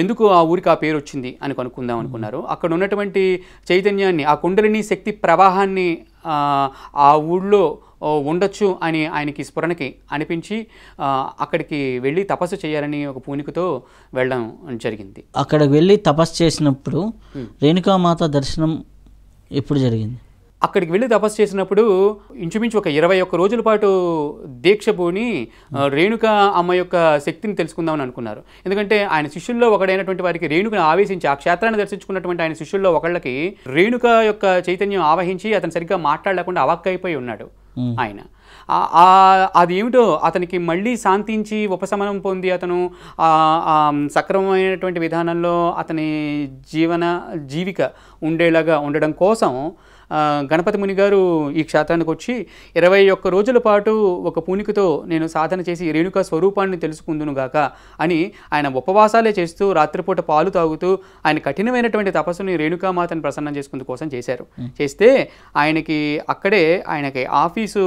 ఎందుకు ఆ ఊరికి ఆ పేరు వచ్చింది అని కనుక్కుందాం అనుకున్నారు అక్కడ ఉన్నటువంటి చైతన్యాన్ని ఆ కుండలిని శక్తి ప్రవాహాన్ని ఆ ఊళ్ళో ఉండొచ్చు అని ఆయనకి స్ఫురణకి అనిపించి అక్కడికి వెళ్ళి తపస్సు చేయాలని ఒక పూనికతో వెళ్ళడం జరిగింది అక్కడ వెళ్ళి తపస్సు చేసినప్పుడు రేణుకామాత దర్శనం ఎప్పుడు జరిగింది అక్కడికి వెళ్ళి తపస్సు చేసినప్పుడు ఇంచుమించు ఒక ఇరవై ఒక్క రోజుల పాటు దీక్ష పోని రేణుక అమ్మ యొక్క శక్తిని తెలుసుకుందామని అనుకున్నారు ఎందుకంటే ఆయన శిష్యుల్లో ఒకడైనటువంటి వారికి రేణుకను ఆవేశించి ఆ క్షేత్రాన్ని దర్శించుకున్నటువంటి ఆయన శిష్యుల్లో ఒకళ్ళకి రేణుక యొక్క చైతన్యం ఆవహించి అతను సరిగ్గా మాట్లాడలేకుండా అవాక్కైపోయి ఉన్నాడు ఆయన అది ఏమిటో అతనికి మళ్ళీ శాంతించి ఉపశమనం పొంది అతను సక్రమమైనటువంటి విధానంలో అతని జీవన జీవిక ఉండేలాగా ఉండడం కోసం గణపతి ముని గారు ఈ క్షేత్రానికి వచ్చి ఇరవై ఒక్క రోజుల పాటు ఒక పూనికతో నేను సాధన చేసి రేణుక స్వరూపాన్ని తెలుసుకుందునుగాక అని ఆయన ఉపవాసాలే చేస్తూ రాత్రిపూట పాలు తాగుతూ ఆయన కఠినమైనటువంటి తపస్సుని రేణుకామాతను ప్రసన్నం చేసుకుంది కోసం చేశారు చేస్తే ఆయనకి అక్కడే ఆయనకి ఆఫీసు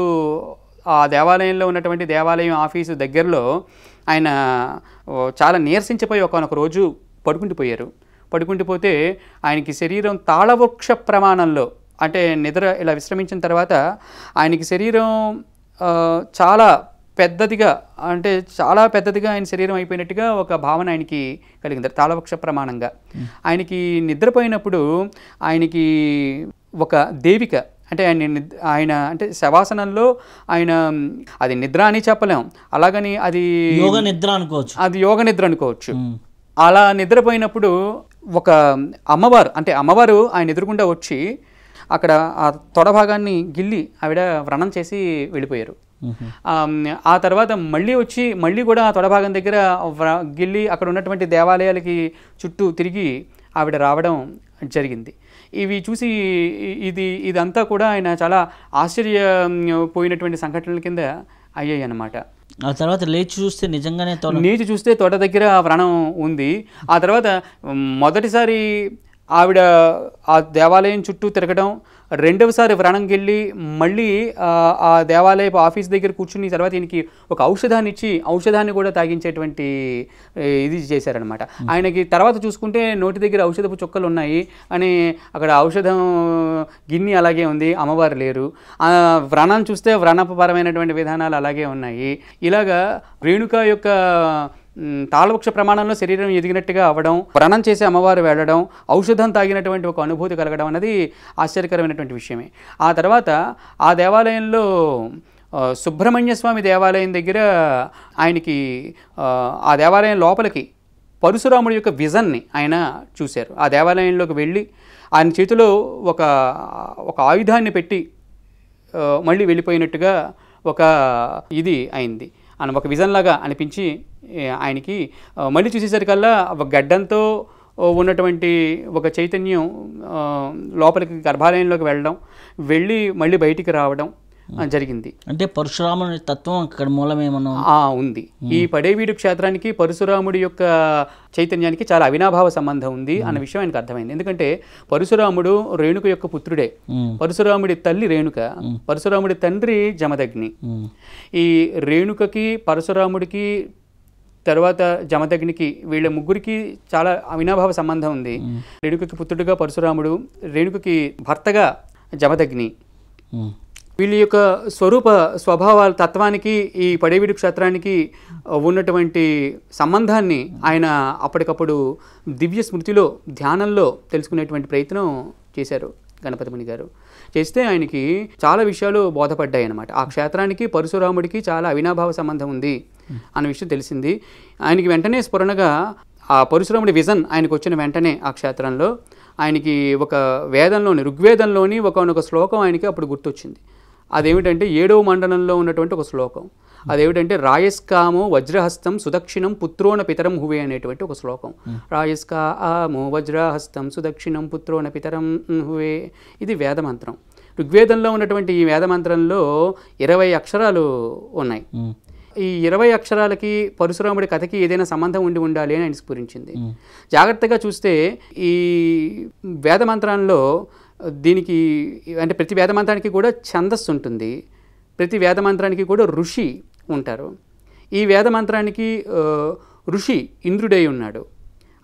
ఆ దేవాలయంలో ఉన్నటువంటి దేవాలయం ఆఫీసు దగ్గరలో ఆయన చాలా నీరసించిపోయి ఒకనొక రోజు పడుకుంటుపోయారు పడుకుంటుపోతే ఆయనకి శరీరం తాళవృక్ష ప్రమాణంలో అంటే నిద్ర ఇలా విశ్రమించిన తర్వాత ఆయనకి శరీరం చాలా పెద్దదిగా అంటే చాలా పెద్దదిగా ఆయన శరీరం అయిపోయినట్టుగా ఒక భావన ఆయనకి కలిగింది తాళవక్ష ప్రమాణంగా ఆయనకి నిద్రపోయినప్పుడు ఆయనకి ఒక దేవిక అంటే ఆయన ఆయన అంటే శవాసనంలో ఆయన అది నిద్ర అని చెప్పలేం అలాగని అది యోగ నిద్ర అనుకోవచ్చు అది యోగ నిద్ర అనుకోవచ్చు అలా నిద్రపోయినప్పుడు ఒక అమ్మవారు అంటే అమ్మవారు ఆయన ఎదురుకుండా వచ్చి అక్కడ ఆ తొడభాగాన్ని గిల్లి ఆవిడ వ్రణం చేసి వెళ్ళిపోయారు ఆ తర్వాత మళ్ళీ వచ్చి మళ్ళీ కూడా ఆ తొడభాగం దగ్గర గిల్లి అక్కడ ఉన్నటువంటి దేవాలయాలకి చుట్టూ తిరిగి ఆవిడ రావడం జరిగింది ఇవి చూసి ఇది ఇదంతా కూడా ఆయన చాలా ఆశ్చర్యపోయినటువంటి సంఘటనల కింద అయ్యాయి అన్నమాట ఆ తర్వాత లేచి చూస్తే నిజంగానే లేచి చూస్తే తోట దగ్గర వ్రణం ఉంది ఆ తర్వాత మొదటిసారి ఆవిడ ఆ దేవాలయం చుట్టూ తిరగడం రెండవసారి వ్రాణంకి వెళ్ళి మళ్ళీ ఆ దేవాలయపు ఆఫీస్ దగ్గర కూర్చుని తర్వాత ఈయనకి ఒక ఔషధాన్ని ఇచ్చి ఔషధాన్ని కూడా తాగించేటువంటి ఇది చేశారనమాట ఆయనకి తర్వాత చూసుకుంటే నోటి దగ్గర ఔషధపు చుక్కలు ఉన్నాయి అని అక్కడ ఔషధం గిన్ని అలాగే ఉంది అమ్మవారు లేరు వ్రణం చూస్తే వ్రాణపరమైనటువంటి విధానాలు అలాగే ఉన్నాయి ఇలాగా రేణుక యొక్క తాళవృక్ష ప్రమాణంలో శరీరం ఎదిగినట్టుగా అవ్వడం వ్రణం చేసి అమ్మవారు వెళ్ళడం ఔషధం తాగినటువంటి ఒక అనుభూతి కలగడం అనేది ఆశ్చర్యకరమైనటువంటి విషయమే ఆ తర్వాత ఆ దేవాలయంలో సుబ్రహ్మణ్య స్వామి దేవాలయం దగ్గర ఆయనకి ఆ దేవాలయం లోపలికి పరశురాముడి యొక్క విజన్ని ఆయన చూశారు ఆ దేవాలయంలోకి వెళ్ళి ఆయన చేతిలో ఒక ఒక ఆయుధాన్ని పెట్టి మళ్ళీ వెళ్ళిపోయినట్టుగా ఒక ఇది అయింది అని ఒక విజన్ లాగా అనిపించి ఆయనకి మళ్ళీ చూసేసరికల్లా ఒక గడ్డంతో ఉన్నటువంటి ఒక చైతన్యం లోపలికి గర్భాలయంలోకి వెళ్ళడం వెళ్ళి మళ్ళీ బయటికి రావడం జరిగింది అంటే పరశురాముడి తత్వం అక్కడ మూలమేమన్నా ఉంది ఈ పడేవీడు క్షేత్రానికి పరశురాముడి యొక్క చైతన్యానికి చాలా అవినాభావ సంబంధం ఉంది అన్న విషయం ఆయనకు అర్థమైంది ఎందుకంటే పరశురాముడు రేణుక యొక్క పుత్రుడే పరశురాముడి తల్లి రేణుక పరశురాముడి తండ్రి జమదగ్ని ఈ రేణుకకి పరశురాముడికి తర్వాత జమదగ్నికి వీళ్ళ ముగ్గురికి చాలా అవినాభావ సంబంధం ఉంది రేణుకకి పుత్రుడుగా పరశురాముడు రేణుకకి భర్తగా జమదగ్ని వీళ్ళ యొక్క స్వరూప స్వభావాల తత్వానికి ఈ పడేవిడి క్షేత్రానికి ఉన్నటువంటి సంబంధాన్ని ఆయన అప్పటికప్పుడు దివ్య స్మృతిలో ధ్యానంలో తెలుసుకునేటువంటి ప్రయత్నం చేశారు గణపతిముని గారు చేస్తే ఆయనకి చాలా విషయాలు బోధపడ్డాయి అనమాట ఆ క్షేత్రానికి పరశురాముడికి చాలా అవినాభావ సంబంధం ఉంది అన్న విషయం తెలిసింది ఆయనకి వెంటనే స్ఫురణగా ఆ పరశురాముడి విజన్ ఆయనకు వచ్చిన వెంటనే ఆ క్షేత్రంలో ఆయనకి ఒక వేదంలోని ఋగ్వేదంలోని ఒకనొక శ్లోకం ఆయనకి అప్పుడు గుర్తొచ్చింది అదేమిటంటే ఏడవ మండలంలో ఉన్నటువంటి ఒక శ్లోకం అదేమిటంటే రాయస్కామో వజ్రహస్తం సుదక్షిణం పుత్రోన పితరం హువే అనేటువంటి ఒక శ్లోకం రాయస్కా ఆమో వజ్రహస్తం సుదక్షిణం పుత్రోన పితరం హువే ఇది వేదమంత్రం ఋగ్వేదంలో ఉన్నటువంటి ఈ వేదమంత్రంలో ఇరవై అక్షరాలు ఉన్నాయి ఈ ఇరవై అక్షరాలకి పరశురాముడి కథకి ఏదైనా సంబంధం ఉండి ఉండాలి అని ఆయన స్ఫురించింది జాగ్రత్తగా చూస్తే ఈ వేదమంత్రంలో దీనికి అంటే ప్రతి వేదమంత్రానికి కూడా ఛందస్సు ఉంటుంది ప్రతి వేదమంత్రానికి కూడా ఋషి ఉంటారు ఈ వేదమంత్రానికి ఋషి ఇంద్రుడై ఉన్నాడు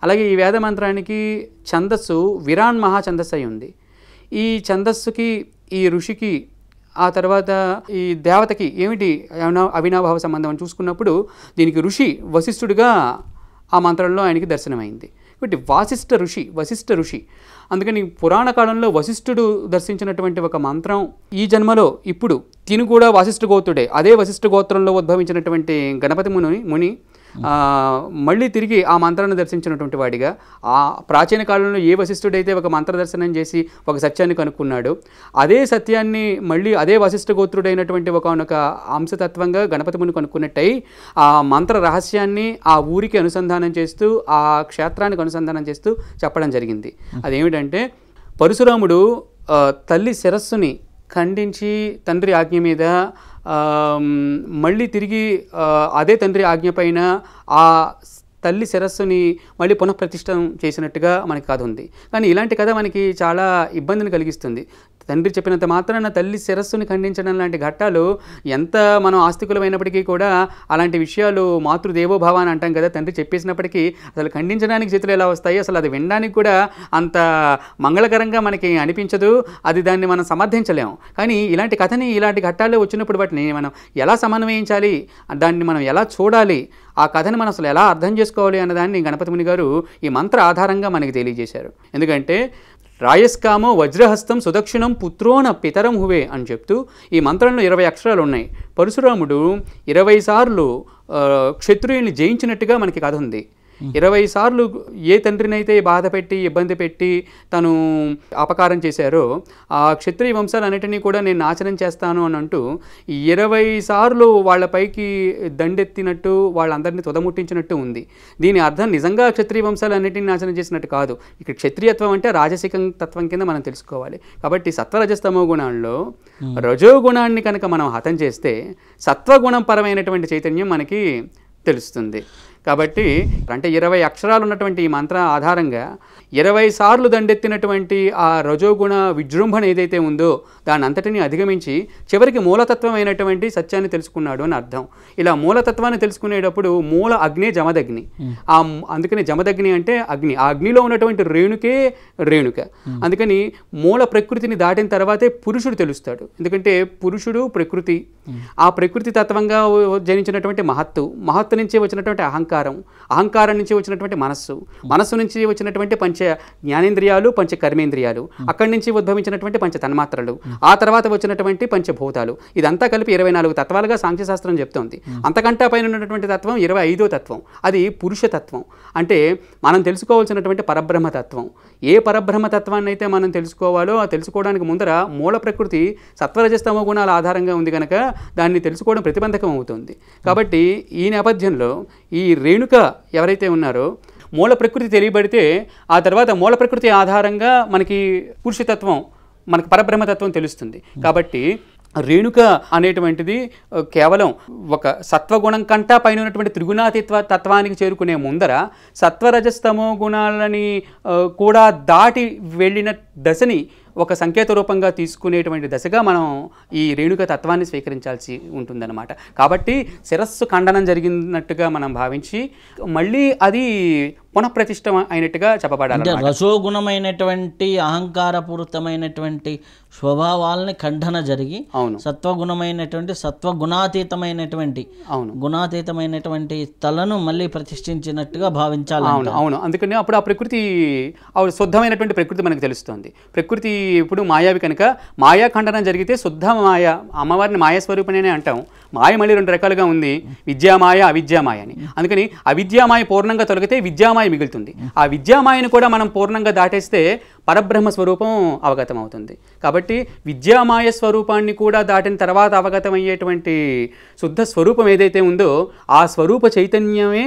అలాగే ఈ వేదమంత్రానికి ఛందస్సు విరాన్ మహాఛందస్సు అయి ఉంది ఈ ఛందస్సుకి ఈ ఋషికి ఆ తర్వాత ఈ దేవతకి ఏమిటి అవినాభావ సంబంధం అని చూసుకున్నప్పుడు దీనికి ఋషి వశిష్ఠుడిగా ఆ మంత్రంలో ఆయనకి దర్శనమైంది కాబట్టి వాసిష్ఠ ఋషి వశిష్ఠ ఋషి అందుకని పురాణ కాలంలో వశిష్ఠుడు దర్శించినటువంటి ఒక మంత్రం ఈ జన్మలో ఇప్పుడు తిను కూడా వశిష్ఠ గోత్రుడే అదే వశిష్ఠ గోత్రంలో ఉద్భవించినటువంటి గణపతి ముని ముని మళ్ళీ తిరిగి ఆ మంత్రాన్ని దర్శించినటువంటి వాడిగా ఆ ప్రాచీన కాలంలో ఏ వశిష్ఠుడైతే ఒక మంత్ర దర్శనం చేసి ఒక సత్యాన్ని కనుక్కున్నాడు అదే సత్యాన్ని మళ్ళీ అదే వశిష్ఠ గోత్రుడైనటువంటి ఒక అంశతత్వంగా గణపతి ముని కనుక్కున్నట్టయి ఆ మంత్ర రహస్యాన్ని ఆ ఊరికి అనుసంధానం చేస్తూ ఆ క్షేత్రానికి అనుసంధానం చేస్తూ చెప్పడం జరిగింది అదేమిటంటే పరశురాముడు తల్లి శిరస్సుని ఖండించి తండ్రి ఆజ్ఞ మీద మళ్ళీ తిరిగి అదే తండ్రి ఆజ్ఞ పైన ఆ తల్లి శిరస్సుని మళ్ళీ పునఃప్రతిష్టం చేసినట్టుగా మనకి కథ ఉంది కానీ ఇలాంటి కథ మనకి చాలా ఇబ్బందిని కలిగిస్తుంది తండ్రి చెప్పినంత మాత్రాన తల్లి శిరస్సుని ఖండించడం లాంటి ఘట్టాలు ఎంత మనం ఆస్తికులమైనప్పటికీ కూడా అలాంటి విషయాలు మాతృదేవోభావ అని అంటాం కదా తండ్రి చెప్పేసినప్పటికీ అసలు ఖండించడానికి చేతులు ఎలా వస్తాయి అసలు అది వినడానికి కూడా అంత మంగళకరంగా మనకి అనిపించదు అది దాన్ని మనం సమర్థించలేము కానీ ఇలాంటి కథని ఇలాంటి ఘట్టాలు వచ్చినప్పుడు వాటిని మనం ఎలా సమన్వయించాలి దాన్ని మనం ఎలా చూడాలి ఆ కథని మనం అసలు ఎలా అర్థం చేసుకోవాలి అన్నదాన్ని గణపతి ముని గారు ఈ మంత్ర ఆధారంగా మనకి తెలియజేశారు ఎందుకంటే రాయస్కామ వజ్రహస్తం సుదక్షిణం పుత్రోన పితరం హువే అని చెప్తూ ఈ మంత్రంలో ఇరవై అక్షరాలు ఉన్నాయి పరశురాముడు ఇరవై సార్లు క్షత్రియుని జయించినట్టుగా మనకి కథ ఉంది ఇరవై సార్లు ఏ తండ్రినైతే బాధ పెట్టి ఇబ్బంది పెట్టి తను అపకారం చేశారో ఆ క్షత్రియ వంశాలన్నిటినీ కూడా నేను నాశనం చేస్తాను అని అంటూ ఇరవై సార్లు వాళ్ళపైకి దండెత్తినట్టు వాళ్ళందరినీ తుదముట్టించినట్టు ఉంది దీని అర్థం నిజంగా క్షత్రియ వంశాలన్నిటిని నాశనం చేసినట్టు కాదు ఇక్కడ క్షత్రియత్వం అంటే రాజసికం తత్వం కింద మనం తెలుసుకోవాలి కాబట్టి సత్వరజస్తమో గుణాల్లో రజోగుణాన్ని కనుక మనం హతం చేస్తే సత్వగుణం పరమైనటువంటి చైతన్యం మనకి తెలుస్తుంది కాబట్టి అంటే ఇరవై అక్షరాలు ఉన్నటువంటి ఈ మంత్రం ఆధారంగా ఇరవై సార్లు దండెత్తినటువంటి ఆ రజోగుణ విజృంభణ ఏదైతే ఉందో దాని అంతటిని అధిగమించి చివరికి మూలతత్వమైనటువంటి సత్యాన్ని తెలుసుకున్నాడు అని అర్థం ఇలా మూలతత్వాన్ని తెలుసుకునేటప్పుడు మూల అగ్నే జమదగ్ని ఆ అందుకని జమదగ్ని అంటే అగ్ని ఆ అగ్నిలో ఉన్నటువంటి రేణుకే రేణుక అందుకని మూల ప్రకృతిని దాటిన తర్వాతే పురుషుడు తెలుస్తాడు ఎందుకంటే పురుషుడు ప్రకృతి ఆ ప్రకృతి తత్వంగా జనించినటువంటి మహత్తు మహత్తు నుంచి వచ్చినటువంటి అహంకారం అహంకారం అహంకారం నుంచి వచ్చినటువంటి మనస్సు మనస్సు నుంచి వచ్చినటువంటి పంచ జ్ఞానేంద్రియాలు పంచ కర్మేంద్రియాలు అక్కడి నుంచి ఉద్భవించినటువంటి పంచ తన్మాత్రలు ఆ తర్వాత వచ్చినటువంటి పంచభూతాలు ఇదంతా కలిపి ఇరవై నాలుగు తత్వాలుగా సాంఖ్యశాస్త్రం చెప్తోంది అంతకంటే పైన ఉన్నటువంటి తత్వం ఇరవై ఐదో తత్వం అది పురుష తత్వం అంటే మనం తెలుసుకోవాల్సినటువంటి పరబ్రహ్మ తత్వం ఏ పరబ్రహ్మ తత్వాన్ని అయితే మనం తెలుసుకోవాలో ఆ తెలుసుకోవడానికి ముందర మూల ప్రకృతి సత్వరజస్తమ గుణాల ఆధారంగా ఉంది కనుక దాన్ని తెలుసుకోవడం ప్రతిబంధకం అవుతుంది కాబట్టి ఈ నేపథ్యంలో ఈ రేణుక ఎవరైతే ఉన్నారో మూల ప్రకృతి తెలియబడితే ఆ తర్వాత మూల ప్రకృతి ఆధారంగా మనకి పురుషతత్వం మనకు పరబ్రహ్మతత్వం తెలుస్తుంది hmm. కాబట్టి రేణుక అనేటువంటిది కేవలం ఒక సత్వగుణం కంటా పైన ఉన్నటువంటి త్రిగుణాతిత్వ తత్వానికి చేరుకునే ముందర సత్వరజస్తమో గుణాలని కూడా దాటి వెళ్ళిన దశని ఒక సంకేత రూపంగా తీసుకునేటువంటి దశగా మనం ఈ రేణుక తత్వాన్ని స్వీకరించాల్సి ఉంటుందన్నమాట కాబట్టి శిరస్సు ఖండనం జరిగినట్టుగా మనం భావించి మళ్ళీ అది పునఃప్రతిష్ట అయినట్టుగా చెప్పబడాలి రసోగుణమైనటువంటి అహంకారపూరితమైనటువంటి స్వభావాలని ఖండన జరిగి అవును సత్వగుణమైనటువంటి సత్వగుణాతీతమైనటువంటి అవును గుణాతీతమైనటువంటి తలను మళ్ళీ ప్రతిష్ఠించినట్టుగా భావించాలి అవును అవును అందుకని అప్పుడు ఆ ప్రకృతి శుద్ధమైనటువంటి ప్రకృతి మనకు తెలుస్తుంది ప్రకృతి ఇప్పుడు మాయావి కనుక మాయా ఖండనం జరిగితే శుద్ధ మాయ అమ్మవారిని మాయాస్వరూపిణినే అంటాం మాయ మళ్ళీ రెండు రకాలుగా ఉంది విద్యామాయ అవిద్యామాయ అని అందుకని అవిద్యామాయ పూర్ణంగా తొలగితే విద్యామాయ మిగులుతుంది ఆ విద్యామాయను కూడా మనం పూర్ణంగా దాటేస్తే పరబ్రహ్మ స్వరూపం అవగతం అవుతుంది కాబట్టి విద్యామాయ స్వరూపాన్ని కూడా దాటిన తర్వాత అవగతం అయ్యేటువంటి శుద్ధ స్వరూపం ఏదైతే ఉందో ఆ స్వరూప చైతన్యమే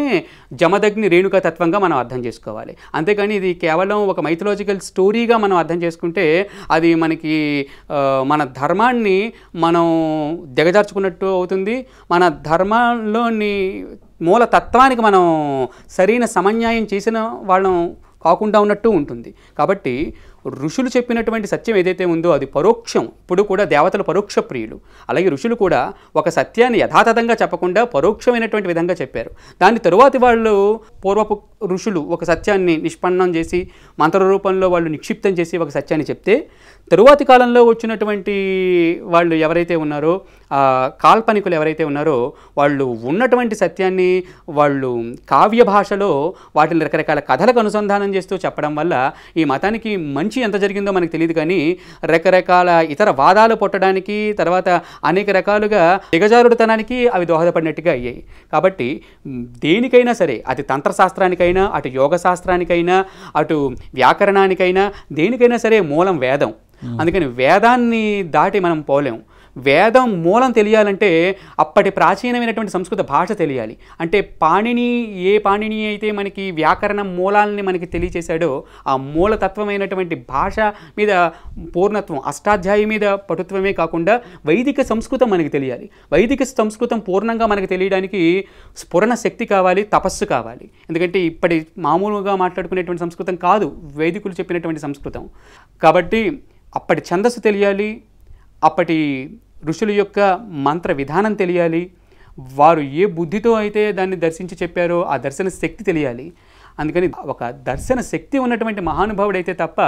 జమదగ్ని రేణుక తత్వంగా మనం అర్థం చేసుకోవాలి అంతేకాని ఇది కేవలం ఒక మైథలాజికల్ స్టోరీగా మనం అర్థం చేసుకుంటే అది మనకి మన ధర్మాన్ని మనం దిగజార్చుకున్నట్టు అవుతుంది మన ధర్మంలోని మూల తత్వానికి మనం సరైన సమన్యాయం చేసిన వాళ్ళం కాకుండా ఉన్నట్టు ఉంటుంది కాబట్టి ఋషులు చెప్పినటువంటి సత్యం ఏదైతే ఉందో అది పరోక్షం ఇప్పుడు కూడా దేవతలు పరోక్ష ప్రియులు అలాగే ఋషులు కూడా ఒక సత్యాన్ని యథాతథంగా చెప్పకుండా పరోక్షమైనటువంటి విధంగా చెప్పారు దాని తరువాతి వాళ్ళు పూర్వపు ఋషులు ఒక సత్యాన్ని నిష్పన్నం చేసి మంత్ర రూపంలో వాళ్ళు నిక్షిప్తం చేసి ఒక సత్యాన్ని చెప్తే తరువాతి కాలంలో వచ్చినటువంటి వాళ్ళు ఎవరైతే ఉన్నారో కాల్పనికులు ఎవరైతే ఉన్నారో వాళ్ళు ఉన్నటువంటి సత్యాన్ని వాళ్ళు కావ్య భాషలో వాటిని రకరకాల కథలకు అనుసంధానం చేస్తూ చెప్పడం వల్ల ఈ మతానికి మంచి ఎంత జరిగిందో మనకు తెలియదు కానీ రకరకాల ఇతర వాదాలు పుట్టడానికి తర్వాత అనేక రకాలుగా దిగజారుడుతనానికి అవి దోహదపడినట్టుగా అయ్యాయి కాబట్టి దేనికైనా సరే అది తంత్రశాస్త్రానికైనా అటు యోగ శాస్త్రానికైనా అటు వ్యాకరణానికైనా దేనికైనా సరే మూలం వేదం అందుకని వేదాన్ని దాటి మనం పోలేం వేదం మూలం తెలియాలంటే అప్పటి ప్రాచీనమైనటువంటి సంస్కృత భాష తెలియాలి అంటే పాణిని ఏ పాణిని అయితే మనకి వ్యాకరణ మూలాలని మనకి తెలియచేశాడో ఆ మూలతత్వమైనటువంటి భాష మీద పూర్ణత్వం అష్టాధ్యాయి మీద పటుత్వమే కాకుండా వైదిక సంస్కృతం మనకి తెలియాలి వైదిక సంస్కృతం పూర్ణంగా మనకి తెలియడానికి స్ఫురణ శక్తి కావాలి తపస్సు కావాలి ఎందుకంటే ఇప్పటి మామూలుగా మాట్లాడుకునేటువంటి సంస్కృతం కాదు వైదికులు చెప్పినటువంటి సంస్కృతం కాబట్టి అప్పటి ఛందస్సు తెలియాలి అప్పటి ఋషుల యొక్క మంత్ర విధానం తెలియాలి వారు ఏ బుద్ధితో అయితే దాన్ని దర్శించి చెప్పారో ఆ దర్శన శక్తి తెలియాలి అందుకని ఒక దర్శన శక్తి ఉన్నటువంటి మహానుభావుడైతే తప్ప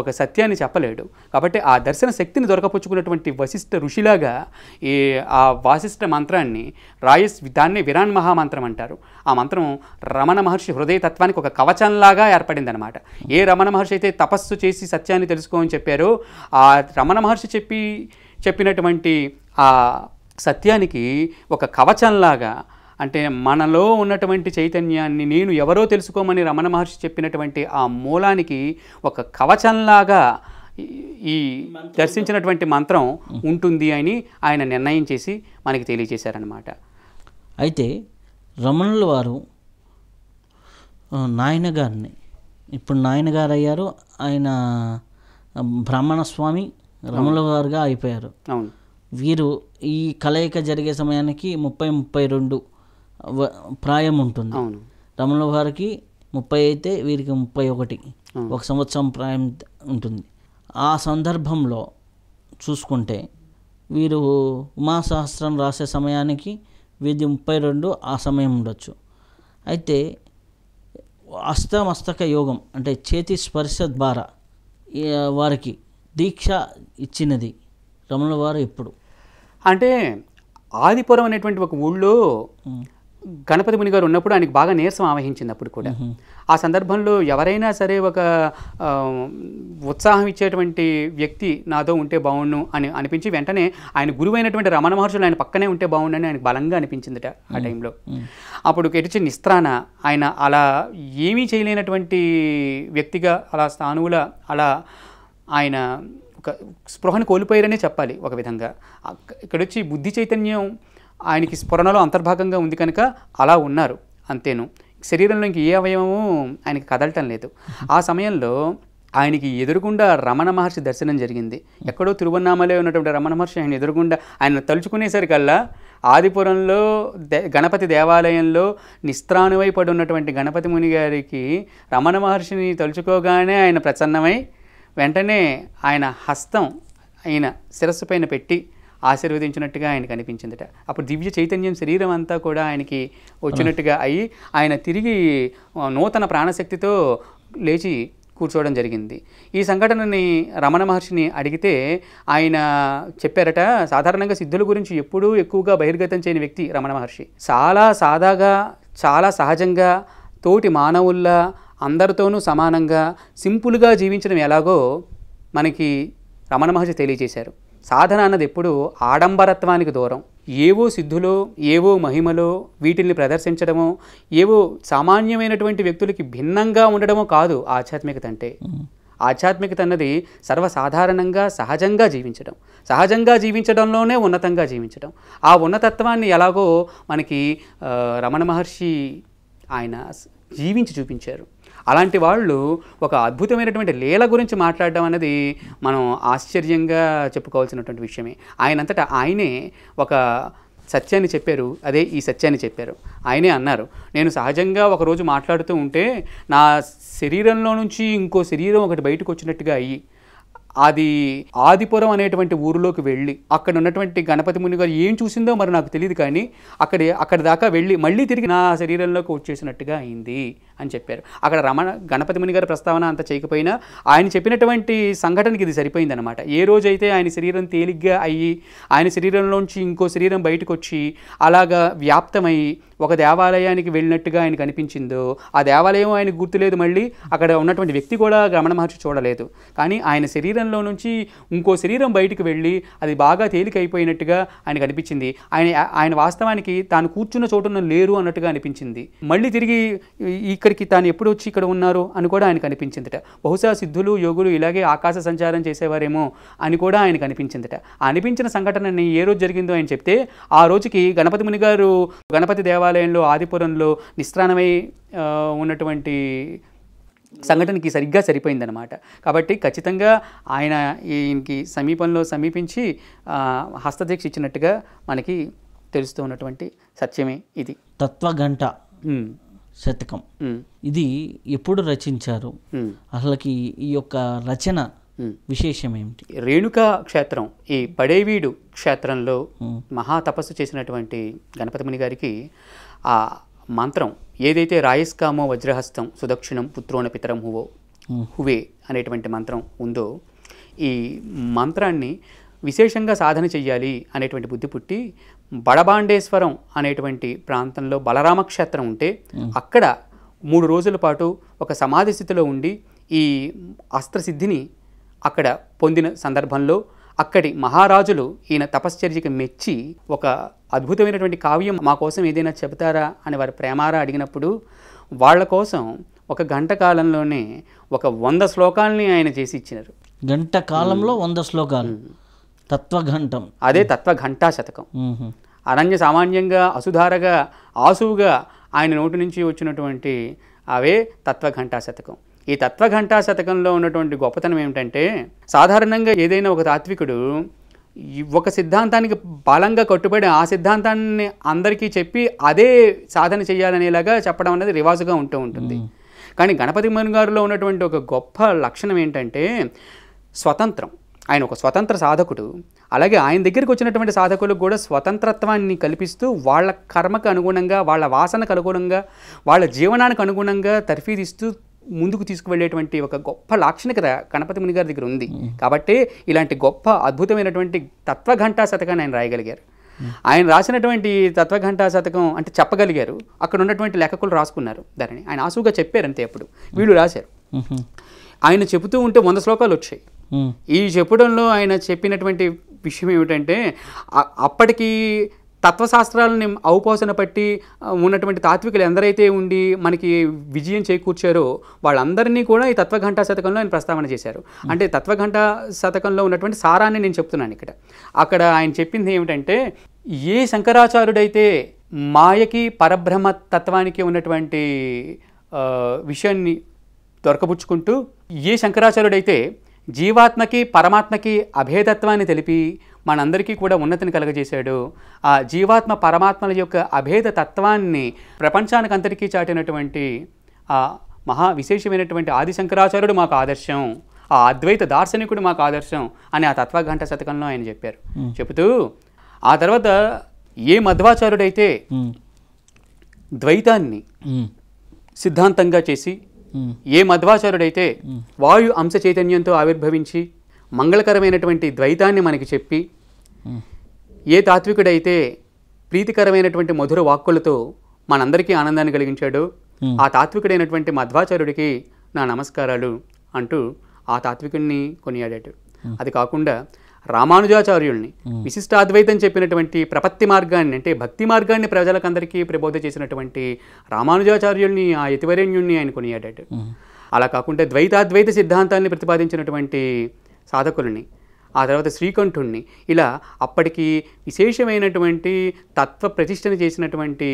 ఒక సత్యాన్ని చెప్పలేడు కాబట్టి ఆ దర్శన శక్తిని దొరకపుచ్చుకున్నటువంటి వశిష్ఠ ఋషిలాగా ఈ ఆ వాసిష్ఠ మంత్రాన్ని రాయస్ దాన్నే విరాన్ మహామంత్రం అంటారు ఆ మంత్రం రమణ మహర్షి హృదయ తత్వానికి ఒక కవచంలాగా ఏర్పడింది అనమాట ఏ రమణ మహర్షి అయితే తపస్సు చేసి సత్యాన్ని తెలుసుకోమని చెప్పారో ఆ రమణ మహర్షి చెప్పి చెప్పినటువంటి ఆ సత్యానికి ఒక కవచంలాగా అంటే మనలో ఉన్నటువంటి చైతన్యాన్ని నేను ఎవరో తెలుసుకోమని రమణ మహర్షి చెప్పినటువంటి ఆ మూలానికి ఒక కవచంలాగా ఈ దర్శించినటువంటి మంత్రం ఉంటుంది అని ఆయన నిర్ణయం చేసి మనకి తెలియజేశారనమాట అయితే రమణుల వారు నాయనగారిని ఇప్పుడు నాయనగారు అయ్యారు ఆయన బ్రాహ్మణ స్వామి రమల వారుగా అయిపోయారు వీరు ఈ కలయిక జరిగే సమయానికి ముప్పై ముప్పై రెండు ప్రాయం ఉంటుంది అవును వారికి ముప్పై అయితే వీరికి ముప్పై ఒకటి ఒక సంవత్సరం ప్రాయం ఉంటుంది ఆ సందర్భంలో చూసుకుంటే వీరు ఉమాసహస్రం రాసే సమయానికి వీధి ముప్పై రెండు ఆ సమయం ఉండొచ్చు అయితే అస్తమస్తక యోగం అంటే చేతి స్పర్శ ద్వారా వారికి దీక్ష ఇచ్చినది రమణ వారు ఎప్పుడు అంటే ఆదిపురం అనేటువంటి ఒక ఊళ్ళో గణపతి ముని గారు ఉన్నప్పుడు ఆయనకు బాగా నీరసం ఆవహించినప్పుడు కూడా ఆ సందర్భంలో ఎవరైనా సరే ఒక ఉత్సాహం ఇచ్చేటువంటి వ్యక్తి నాతో ఉంటే బాగుండు అని అనిపించి వెంటనే ఆయన గురువైనటువంటి రమణ మహర్షులు ఆయన పక్కనే ఉంటే బాగుండు అని ఆయనకు బలంగా అనిపించిందిట ఆ టైంలో అప్పుడు ఎటుచి నిస్త్రాన ఆయన అలా ఏమీ చేయలేనటువంటి వ్యక్తిగా అలా స్థానువుల అలా ఆయన ఒక స్పృహను కోల్పోయారనే చెప్పాలి ఒక విధంగా ఇక్కడొచ్చి బుద్ధి చైతన్యం ఆయనకి స్ఫురణలో అంతర్భాగంగా ఉంది కనుక అలా ఉన్నారు అంతేను శరీరంలో ఇంక ఏ అవయవము ఆయనకి కదలటం లేదు ఆ సమయంలో ఆయనకి ఎదురుగుండా రమణ మహర్షి దర్శనం జరిగింది ఎక్కడో తిరువన్నామలే ఉన్నటువంటి రమణ మహర్షి ఆయన ఎదురుగుండా ఆయన తలుచుకునేసరికల్లా ఆదిపురంలో గణపతి దేవాలయంలో నిస్త్రానువై పడి ఉన్నటువంటి గణపతి ముని గారికి రమణ మహర్షిని తలుచుకోగానే ఆయన ప్రసన్నమై వెంటనే ఆయన హస్తం ఆయన శిరస్సు పైన పెట్టి ఆశీర్వదించినట్టుగా ఆయన కనిపించిందట అప్పుడు దివ్య చైతన్యం శరీరం అంతా కూడా ఆయనకి వచ్చినట్టుగా అయ్యి ఆయన తిరిగి నూతన ప్రాణశక్తితో లేచి కూర్చోవడం జరిగింది ఈ సంఘటనని రమణ మహర్షిని అడిగితే ఆయన చెప్పారట సాధారణంగా సిద్ధుల గురించి ఎప్పుడూ ఎక్కువగా బహిర్గతం చేయని వ్యక్తి రమణ మహర్షి చాలా సాదాగా చాలా సహజంగా తోటి మానవుల్లా అందరితోనూ సమానంగా సింపుల్గా జీవించడం ఎలాగో మనకి రమణ మహర్షి తెలియజేశారు సాధన అన్నది ఎప్పుడు ఆడంబరత్వానికి దూరం ఏవో సిద్ధులో ఏవో మహిమలో వీటిల్ని ప్రదర్శించడమో ఏవో సామాన్యమైనటువంటి వ్యక్తులకి భిన్నంగా ఉండడమో కాదు ఆధ్యాత్మికత అంటే ఆధ్యాత్మికత అన్నది సర్వసాధారణంగా సహజంగా జీవించడం సహజంగా జీవించడంలోనే ఉన్నతంగా జీవించడం ఆ ఉన్నతత్వాన్ని ఎలాగో మనకి రమణ మహర్షి ఆయన జీవించి చూపించారు అలాంటి వాళ్ళు ఒక అద్భుతమైనటువంటి లీల గురించి మాట్లాడడం అనేది మనం ఆశ్చర్యంగా చెప్పుకోవాల్సినటువంటి విషయమే ఆయనంతటా ఆయనే ఒక సత్యాన్ని చెప్పారు అదే ఈ సత్యాన్ని చెప్పారు ఆయనే అన్నారు నేను సహజంగా ఒకరోజు మాట్లాడుతూ ఉంటే నా శరీరంలో నుంచి ఇంకో శరీరం ఒకటి బయటకు వచ్చినట్టుగా అయ్యి అది ఆదిపురం అనేటువంటి ఊరిలోకి వెళ్ళి అక్కడ ఉన్నటువంటి గణపతి ముని గారు ఏం చూసిందో మరి నాకు తెలియదు కానీ అక్కడ అక్కడ దాకా వెళ్ళి మళ్ళీ తిరిగి నా శరీరంలోకి వచ్చేసినట్టుగా అయింది అని చెప్పారు అక్కడ రమణ గణపతి ముని గారి ప్రస్తావన అంత చేయకపోయినా ఆయన చెప్పినటువంటి సంఘటనకి ఇది సరిపోయిందనమాట ఏ రోజైతే ఆయన శరీరం తేలిగ్గా అయ్యి ఆయన శరీరంలోంచి ఇంకో శరీరం బయటకు వచ్చి అలాగా వ్యాప్తమై ఒక దేవాలయానికి వెళ్ళినట్టుగా ఆయన కనిపించిందో ఆ దేవాలయం ఆయనకు గుర్తులేదు మళ్ళీ అక్కడ ఉన్నటువంటి వ్యక్తి కూడా గమన మహర్షి చూడలేదు కానీ ఆయన శరీరంలో నుంచి ఇంకో శరీరం బయటికి వెళ్ళి అది బాగా తేలికైపోయినట్టుగా ఆయన కనిపించింది ఆయన ఆయన వాస్తవానికి తాను కూర్చున్న చోటున లేరు అన్నట్టుగా అనిపించింది మళ్ళీ తిరిగి ఇక్కడికి తాను ఎప్పుడు వచ్చి ఇక్కడ ఉన్నారు అని కూడా ఆయన అనిపించిందట బహుశా సిద్ధులు యోగులు ఇలాగే ఆకాశ సంచారం చేసేవారేమో అని కూడా కనిపించిందట ఆ అనిపించిన సంఘటనని ఏ రోజు జరిగిందో ఆయన చెప్తే ఆ రోజుకి గణపతి ముని గారు గణపతి దేవాలయం దేవాలయంలో ఆదిపురంలో నిస్త్రాణమై ఉన్నటువంటి సంఘటనకి సరిగ్గా సరిపోయిందనమాట కాబట్టి ఖచ్చితంగా ఆయన ఈయనకి సమీపంలో సమీపించి హస్తదీక్ష ఇచ్చినట్టుగా మనకి తెలుస్తూ ఉన్నటువంటి సత్యమే ఇది తత్వగంట శతకం ఇది ఎప్పుడు రచించారు అసలుకి ఈ యొక్క రచన విశేషం ఏమిటి రేణుకా క్షేత్రం ఈ పడేవీడు క్షేత్రంలో మహాతపస్సు చేసినటువంటి ముని గారికి ఆ మంత్రం ఏదైతే రాయస్కామో వజ్రహస్తం సుదక్షిణం పుత్రోణ పితరం హువో హువే అనేటువంటి మంత్రం ఉందో ఈ మంత్రాన్ని విశేషంగా సాధన చెయ్యాలి అనేటువంటి బుద్ధి పుట్టి బడబాండేశ్వరం అనేటువంటి ప్రాంతంలో బలరామక్షేత్రం ఉంటే అక్కడ మూడు రోజుల పాటు ఒక సమాధి స్థితిలో ఉండి ఈ అస్త్రసిద్ధిని అక్కడ పొందిన సందర్భంలో అక్కడి మహారాజులు ఈయన తపశ్చర్యకి మెచ్చి ఒక అద్భుతమైనటువంటి కావ్యం మా కోసం ఏదైనా చెబుతారా అని వారి ప్రేమారా అడిగినప్పుడు వాళ్ళ కోసం ఒక గంట కాలంలోనే ఒక వంద శ్లోకాలని ఆయన చేసి ఇచ్చినారు గంట కాలంలో వంద శ్లోకాలు తత్వఘంటం అదే తత్వఘంటా శతకం అనన్య సామాన్యంగా అసుధారగా ఆసువుగా ఆయన నోటి నుంచి వచ్చినటువంటి అవే తత్వఘంటా శతకం ఈ తత్వఘంటా శతకంలో ఉన్నటువంటి గొప్పతనం ఏమిటంటే సాధారణంగా ఏదైనా ఒక తాత్వికుడు ఒక సిద్ధాంతానికి బలంగా కట్టుబడి ఆ సిద్ధాంతాన్ని అందరికీ చెప్పి అదే సాధన చేయాలనేలాగా చెప్పడం అనేది రివాజుగా ఉంటూ ఉంటుంది కానీ గణపతి మన్ గారిలో ఉన్నటువంటి ఒక గొప్ప లక్షణం ఏంటంటే స్వతంత్రం ఆయన ఒక స్వతంత్ర సాధకుడు అలాగే ఆయన దగ్గరికి వచ్చినటువంటి సాధకులకు కూడా స్వతంత్రత్వాన్ని కల్పిస్తూ వాళ్ళ కర్మకు అనుగుణంగా వాళ్ళ వాసనకు అనుగుణంగా వాళ్ళ జీవనానికి అనుగుణంగా తర్ఫీదిస్తూ ముందుకు తీసుకువెళ్ళేటువంటి ఒక గొప్ప లాక్షణికత గణపతి ముని గారి దగ్గర ఉంది కాబట్టి ఇలాంటి గొప్ప అద్భుతమైనటువంటి తత్వఘంటా శతకాన్ని ఆయన రాయగలిగారు ఆయన రాసినటువంటి తత్వఘంటా శతకం అంటే చెప్పగలిగారు అక్కడ ఉన్నటువంటి లేఖకులు రాసుకున్నారు దానిని ఆయన ఆసుగా చెప్పారు అంతే అప్పుడు వీళ్ళు రాశారు ఆయన చెబుతూ ఉంటే వంద శ్లోకాలు వచ్చాయి ఈ చెప్పడంలో ఆయన చెప్పినటువంటి విషయం ఏమిటంటే అప్పటికి తత్వశాస్త్రాలని అవుపోసన పట్టి ఉన్నటువంటి తాత్వికులు ఎందరైతే ఉండి మనకి విజయం చేకూర్చారో వాళ్ళందరినీ కూడా ఈ తత్వఘంటా శతకంలో ఆయన ప్రస్తావన చేశారు అంటే తత్వఘంటా శతకంలో ఉన్నటువంటి సారాన్ని నేను చెప్తున్నాను ఇక్కడ అక్కడ ఆయన చెప్పింది ఏమిటంటే ఏ శంకరాచార్యుడైతే మాయకి పరబ్రహ్మ తత్వానికి ఉన్నటువంటి విషయాన్ని దొరకబుచ్చుకుంటూ ఏ శంకరాచార్యుడైతే జీవాత్మకి పరమాత్మకి అభేదత్వాన్ని తెలిపి మనందరికీ కూడా ఉన్నతిని కలగజేశాడు ఆ జీవాత్మ పరమాత్మల యొక్క అభేద తత్వాన్ని ప్రపంచానికి అందరికీ చాటినటువంటి ఆ మహా విశేషమైనటువంటి ఆది శంకరాచార్యుడు మాకు ఆదర్శం ఆ అద్వైత దార్శనికుడు మాకు ఆదర్శం అని ఆ తత్వఘంట శతకంలో ఆయన చెప్పారు చెబుతూ ఆ తర్వాత ఏ మధ్వాచార్యుడైతే ద్వైతాన్ని సిద్ధాంతంగా చేసి ఏ మధ్వాచారుడైతే వాయు అంశ చైతన్యంతో ఆవిర్భవించి మంగళకరమైనటువంటి ద్వైతాన్ని మనకి చెప్పి ఏ తాత్వికుడైతే ప్రీతికరమైనటువంటి మధుర వాక్కులతో మనందరికీ ఆనందాన్ని కలిగించాడో ఆ తాత్వికుడైనటువంటి మధ్వాచార్యుడికి నా నమస్కారాలు అంటూ ఆ తాత్వికుణ్ణి కొనియాడాడు అది కాకుండా రామానుజాచార్యుల్ని విశిష్టాద్వైతం చెప్పినటువంటి ప్రపత్తి మార్గాన్ని అంటే భక్తి మార్గాన్ని ప్రజలకందరికీ ప్రబోధ చేసినటువంటి రామానుజాచార్యుల్ని ఆ యతివరేణ్యుణ్ణి ఆయన కొనియాడాడు అలా కాకుండా ద్వైతాద్వైత సిద్ధాంతాన్ని ప్రతిపాదించినటువంటి సాధకుల్ని ఆ తర్వాత శ్రీకంఠుణ్ణి ఇలా అప్పటికి విశేషమైనటువంటి తత్వ ప్రతిష్టను చేసినటువంటి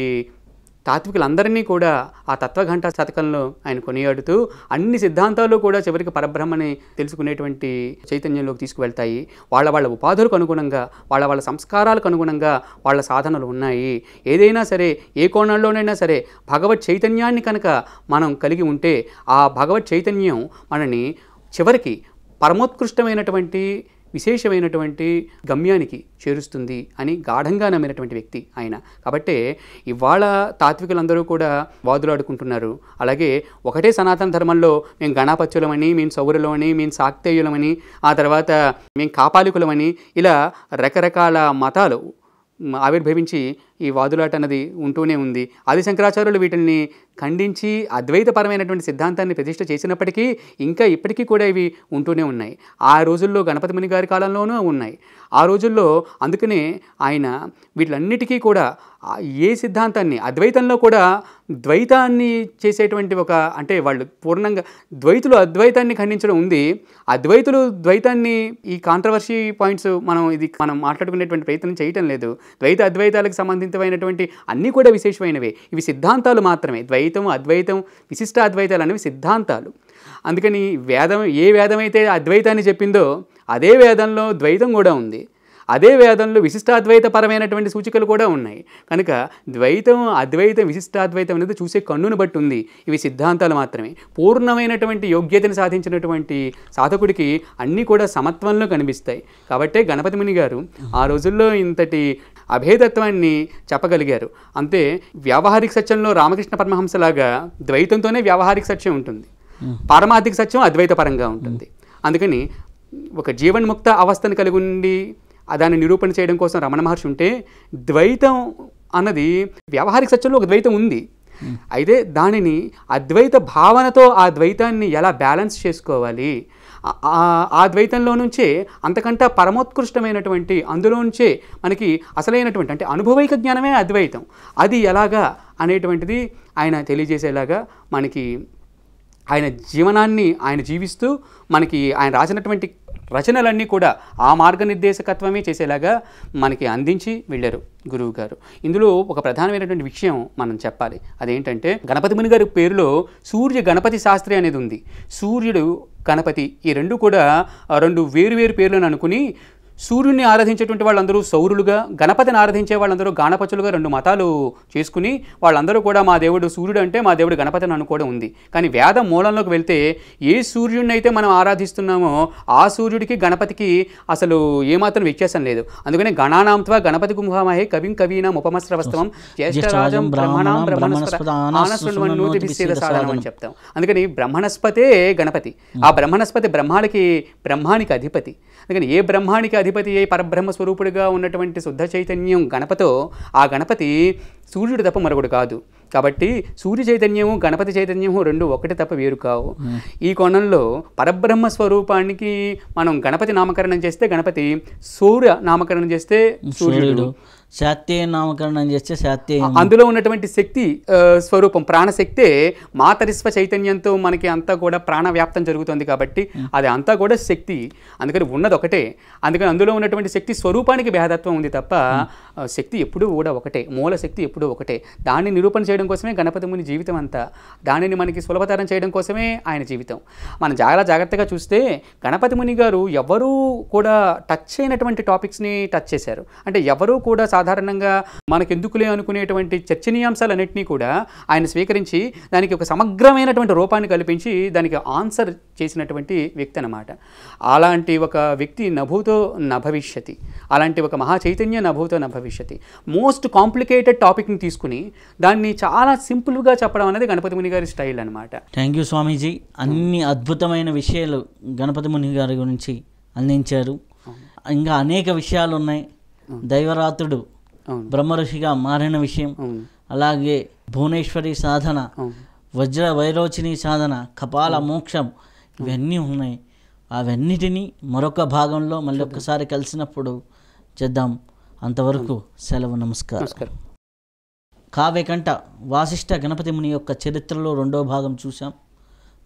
తాత్వికులందరినీ కూడా ఆ తత్వఘంట శతకంలో ఆయన కొనియాడుతూ అన్ని సిద్ధాంతాలు కూడా చివరికి పరబ్రహ్మని తెలుసుకునేటువంటి చైతన్యంలోకి తీసుకువెళ్తాయి వాళ్ళ వాళ్ళ ఉపాధులకు అనుగుణంగా వాళ్ళ వాళ్ళ సంస్కారాలకు అనుగుణంగా వాళ్ళ సాధనలు ఉన్నాయి ఏదైనా సరే ఏ కోణంలోనైనా సరే భగవత్ చైతన్యాన్ని కనుక మనం కలిగి ఉంటే ఆ భగవత్ చైతన్యం మనని చివరికి పరమోత్కృష్టమైనటువంటి విశేషమైనటువంటి గమ్యానికి చేరుస్తుంది అని గాఢంగా నమ్మినటువంటి వ్యక్తి ఆయన కాబట్టే ఇవాళ తాత్వికులందరూ కూడా వాదులాడుకుంటున్నారు అలాగే ఒకటే సనాతన ధర్మంలో మేము గణాపత్యులమని మేము సౌరులమని మేము సాక్తేయులమని ఆ తర్వాత మేము కాపాలికులమని ఇలా రకరకాల మతాలు ఆవిర్భవించి ఈ వాదులాట అన్నది ఉంటూనే ఉంది ఆది శంకరాచార్యులు వీటిని ఖండించి అద్వైతపరమైనటువంటి సిద్ధాంతాన్ని ప్రతిష్ట చేసినప్పటికీ ఇంకా ఇప్పటికీ కూడా ఇవి ఉంటూనే ఉన్నాయి ఆ రోజుల్లో గణపతి ముని గారి కాలంలోనూ ఉన్నాయి ఆ రోజుల్లో అందుకనే ఆయన వీటిలన్నిటికీ కూడా ఏ సిద్ధాంతాన్ని అద్వైతంలో కూడా ద్వైతాన్ని చేసేటువంటి ఒక అంటే వాళ్ళు పూర్ణంగా ద్వైతులు అద్వైతాన్ని ఖండించడం ఉంది అద్వైతులు ద్వైతాన్ని ఈ కాంట్రవర్సీ పాయింట్స్ మనం ఇది మనం మాట్లాడుకునేటువంటి ప్రయత్నం చేయటం లేదు ద్వైత అద్వైతాలకు సంబంధితమైనటువంటి అన్నీ కూడా విశేషమైనవి ఇవి సిద్ధాంతాలు మాత్రమే ద్వైతం అద్వైతం విశిష్ట అద్వైతాలు అనేవి సిద్ధాంతాలు అందుకని వేదం ఏ వేదమైతే అద్వైతాన్ని చెప్పిందో అదే వేదంలో ద్వైతం కూడా ఉంది అదే వేదంలో విశిష్టాద్వైతపరమైనటువంటి సూచికలు కూడా ఉన్నాయి కనుక ద్వైతం అద్వైతం విశిష్టాద్వైతం అనేది చూసే కన్నును బట్టి ఉంది ఇవి సిద్ధాంతాలు మాత్రమే పూర్ణమైనటువంటి యోగ్యతను సాధించినటువంటి సాధకుడికి అన్నీ కూడా సమత్వంలో కనిపిస్తాయి కాబట్టే గణపతి ముని గారు ఆ రోజుల్లో ఇంతటి అభేదత్వాన్ని చెప్పగలిగారు అంతే వ్యావహారిక సత్యంలో రామకృష్ణ పరమహంసలాగా ద్వైతంతోనే వ్యావహారిక సత్యం ఉంటుంది పారమార్థిక సత్యం అద్వైతపరంగా ఉంటుంది అందుకని ఒక జీవన్ముక్త అవస్థను కలిగి ఉండి దాన్ని నిరూపణ చేయడం కోసం రమణ మహర్షి ఉంటే ద్వైతం అన్నది వ్యవహారిక సత్యంలో ఒక ద్వైతం ఉంది అయితే దానిని అద్వైత భావనతో ఆ ద్వైతాన్ని ఎలా బ్యాలెన్స్ చేసుకోవాలి ఆ ద్వైతంలో నుంచే అంతకంటే పరమోత్కృష్టమైనటువంటి అందులో నుంచే మనకి అసలైనటువంటి అంటే అనుభవైక జ్ఞానమే అద్వైతం అది ఎలాగా అనేటువంటిది ఆయన తెలియజేసేలాగా మనకి ఆయన జీవనాన్ని ఆయన జీవిస్తూ మనకి ఆయన రాసినటువంటి రచనలన్నీ కూడా ఆ మార్గనిర్దేశకత్వమే చేసేలాగా మనకి అందించి వెళ్ళారు గురువు గారు ఇందులో ఒక ప్రధానమైనటువంటి విషయం మనం చెప్పాలి అదేంటంటే గణపతి ముని గారి పేరులో సూర్య గణపతి శాస్త్రి అనేది ఉంది సూర్యుడు గణపతి ఈ రెండు కూడా రెండు వేరు వేరు పేర్లను అనుకుని సూర్యుని ఆరాధించేటువంటి వాళ్ళందరూ సౌరులుగా గణపతిని ఆరాధించే వాళ్ళందరూ గాణపతులుగా రెండు మతాలు చేసుకుని వాళ్ళందరూ కూడా మా దేవుడు సూర్యుడు అంటే మా దేవుడు గణపతిని అనుకోవడం ఉంది కానీ వేద మూలంలోకి వెళ్తే ఏ సూర్యుడిని అయితే మనం ఆరాధిస్తున్నామో ఆ సూర్యుడికి గణపతికి అసలు ఏమాత్రం వ్యత్యాసం లేదు అందుకని గణానాంత్వ గణపతి కుంభామహే కవిం కవీనా ఉపమస్త్ర వస్తవం అని చెప్తాం అందుకని బ్రహ్మణస్పతే గణపతి ఆ బ్రహ్మణస్పతి బ్రహ్మానికి బ్రహ్మానికి అధిపతి అందుకని ఏ బ్రహ్మానికి అధిపతి అయి పరబ్రహ్మ స్వరూపుడిగా ఉన్నటువంటి శుద్ధ చైతన్యం గణపతో ఆ గణపతి సూర్యుడు తప్ప మరొకడు కాదు కాబట్టి సూర్య చైతన్యము గణపతి చైతన్యము రెండు ఒకటి తప్ప వేరు కావు ఈ కోణంలో పరబ్రహ్మ స్వరూపానికి మనం గణపతి నామకరణం చేస్తే గణపతి సూర్య నామకరణం చేస్తే సూర్యుడు శాత్యే నామకరణం చేస్తే శాత్యే అందులో ఉన్నటువంటి శక్తి స్వరూపం ప్రాణశక్తే మాతరిస్వ చైతన్యంతో మనకి అంతా కూడా ప్రాణవ్యాప్తం జరుగుతుంది కాబట్టి అది అంతా కూడా శక్తి అందుకని ఉన్నది ఒకటే అందుకని అందులో ఉన్నటువంటి శక్తి స్వరూపానికి భేదత్వం ఉంది తప్ప శక్తి ఎప్పుడూ కూడా ఒకటే మూల శక్తి ఎప్పుడూ ఒకటే దాన్ని నిరూపణ చేయడం కోసమే గణపతి ముని జీవితం అంతా దానిని మనకి సులభతరం చేయడం కోసమే ఆయన జీవితం మనం చాలా జాగ్రత్తగా చూస్తే గణపతి ముని గారు ఎవరూ కూడా టచ్ అయినటువంటి టాపిక్స్ని టచ్ చేశారు అంటే ఎవరూ కూడా సాధారణంగా మనకెందుకులే అనుకునేటువంటి చర్చనీయాంశాలన్నింటినీ కూడా ఆయన స్వీకరించి దానికి ఒక సమగ్రమైనటువంటి రూపాన్ని కల్పించి దానికి ఆన్సర్ చేసినటువంటి వ్యక్తి అనమాట అలాంటి ఒక వ్యక్తి నభూతో నభవిష్యతి అలాంటి ఒక మహా చైతన్యం నభూతో నభవిష్యతి మోస్ట్ కాంప్లికేటెడ్ టాపిక్ని తీసుకుని దాన్ని చాలా సింపుల్గా చెప్పడం అనేది గణపతి ముని గారి స్టైల్ అనమాట థ్యాంక్ యూ స్వామీజీ అన్ని అద్భుతమైన విషయాలు గణపతి ముని గారి గురించి అందించారు ఇంకా అనేక విషయాలు ఉన్నాయి దైవరాతుడు ఋషిగా మారిన విషయం అలాగే భువనేశ్వరి సాధన వజ్ర వైరోచిని సాధన కపాల మోక్షం ఇవన్నీ ఉన్నాయి అవన్నిటినీ మరొక భాగంలో మళ్ళీ ఒక్కసారి కలిసినప్పుడు చేద్దాం అంతవరకు సెలవు నమస్కారం కావ్యకంఠ వాసిష్ట గణపతి ముని యొక్క చరిత్రలో రెండో భాగం చూసాం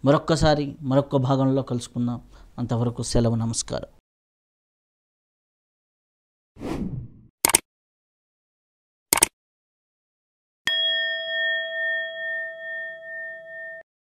మరొక్కసారి మరొక భాగంలో కలుసుకుందాం అంతవరకు సెలవు నమస్కారం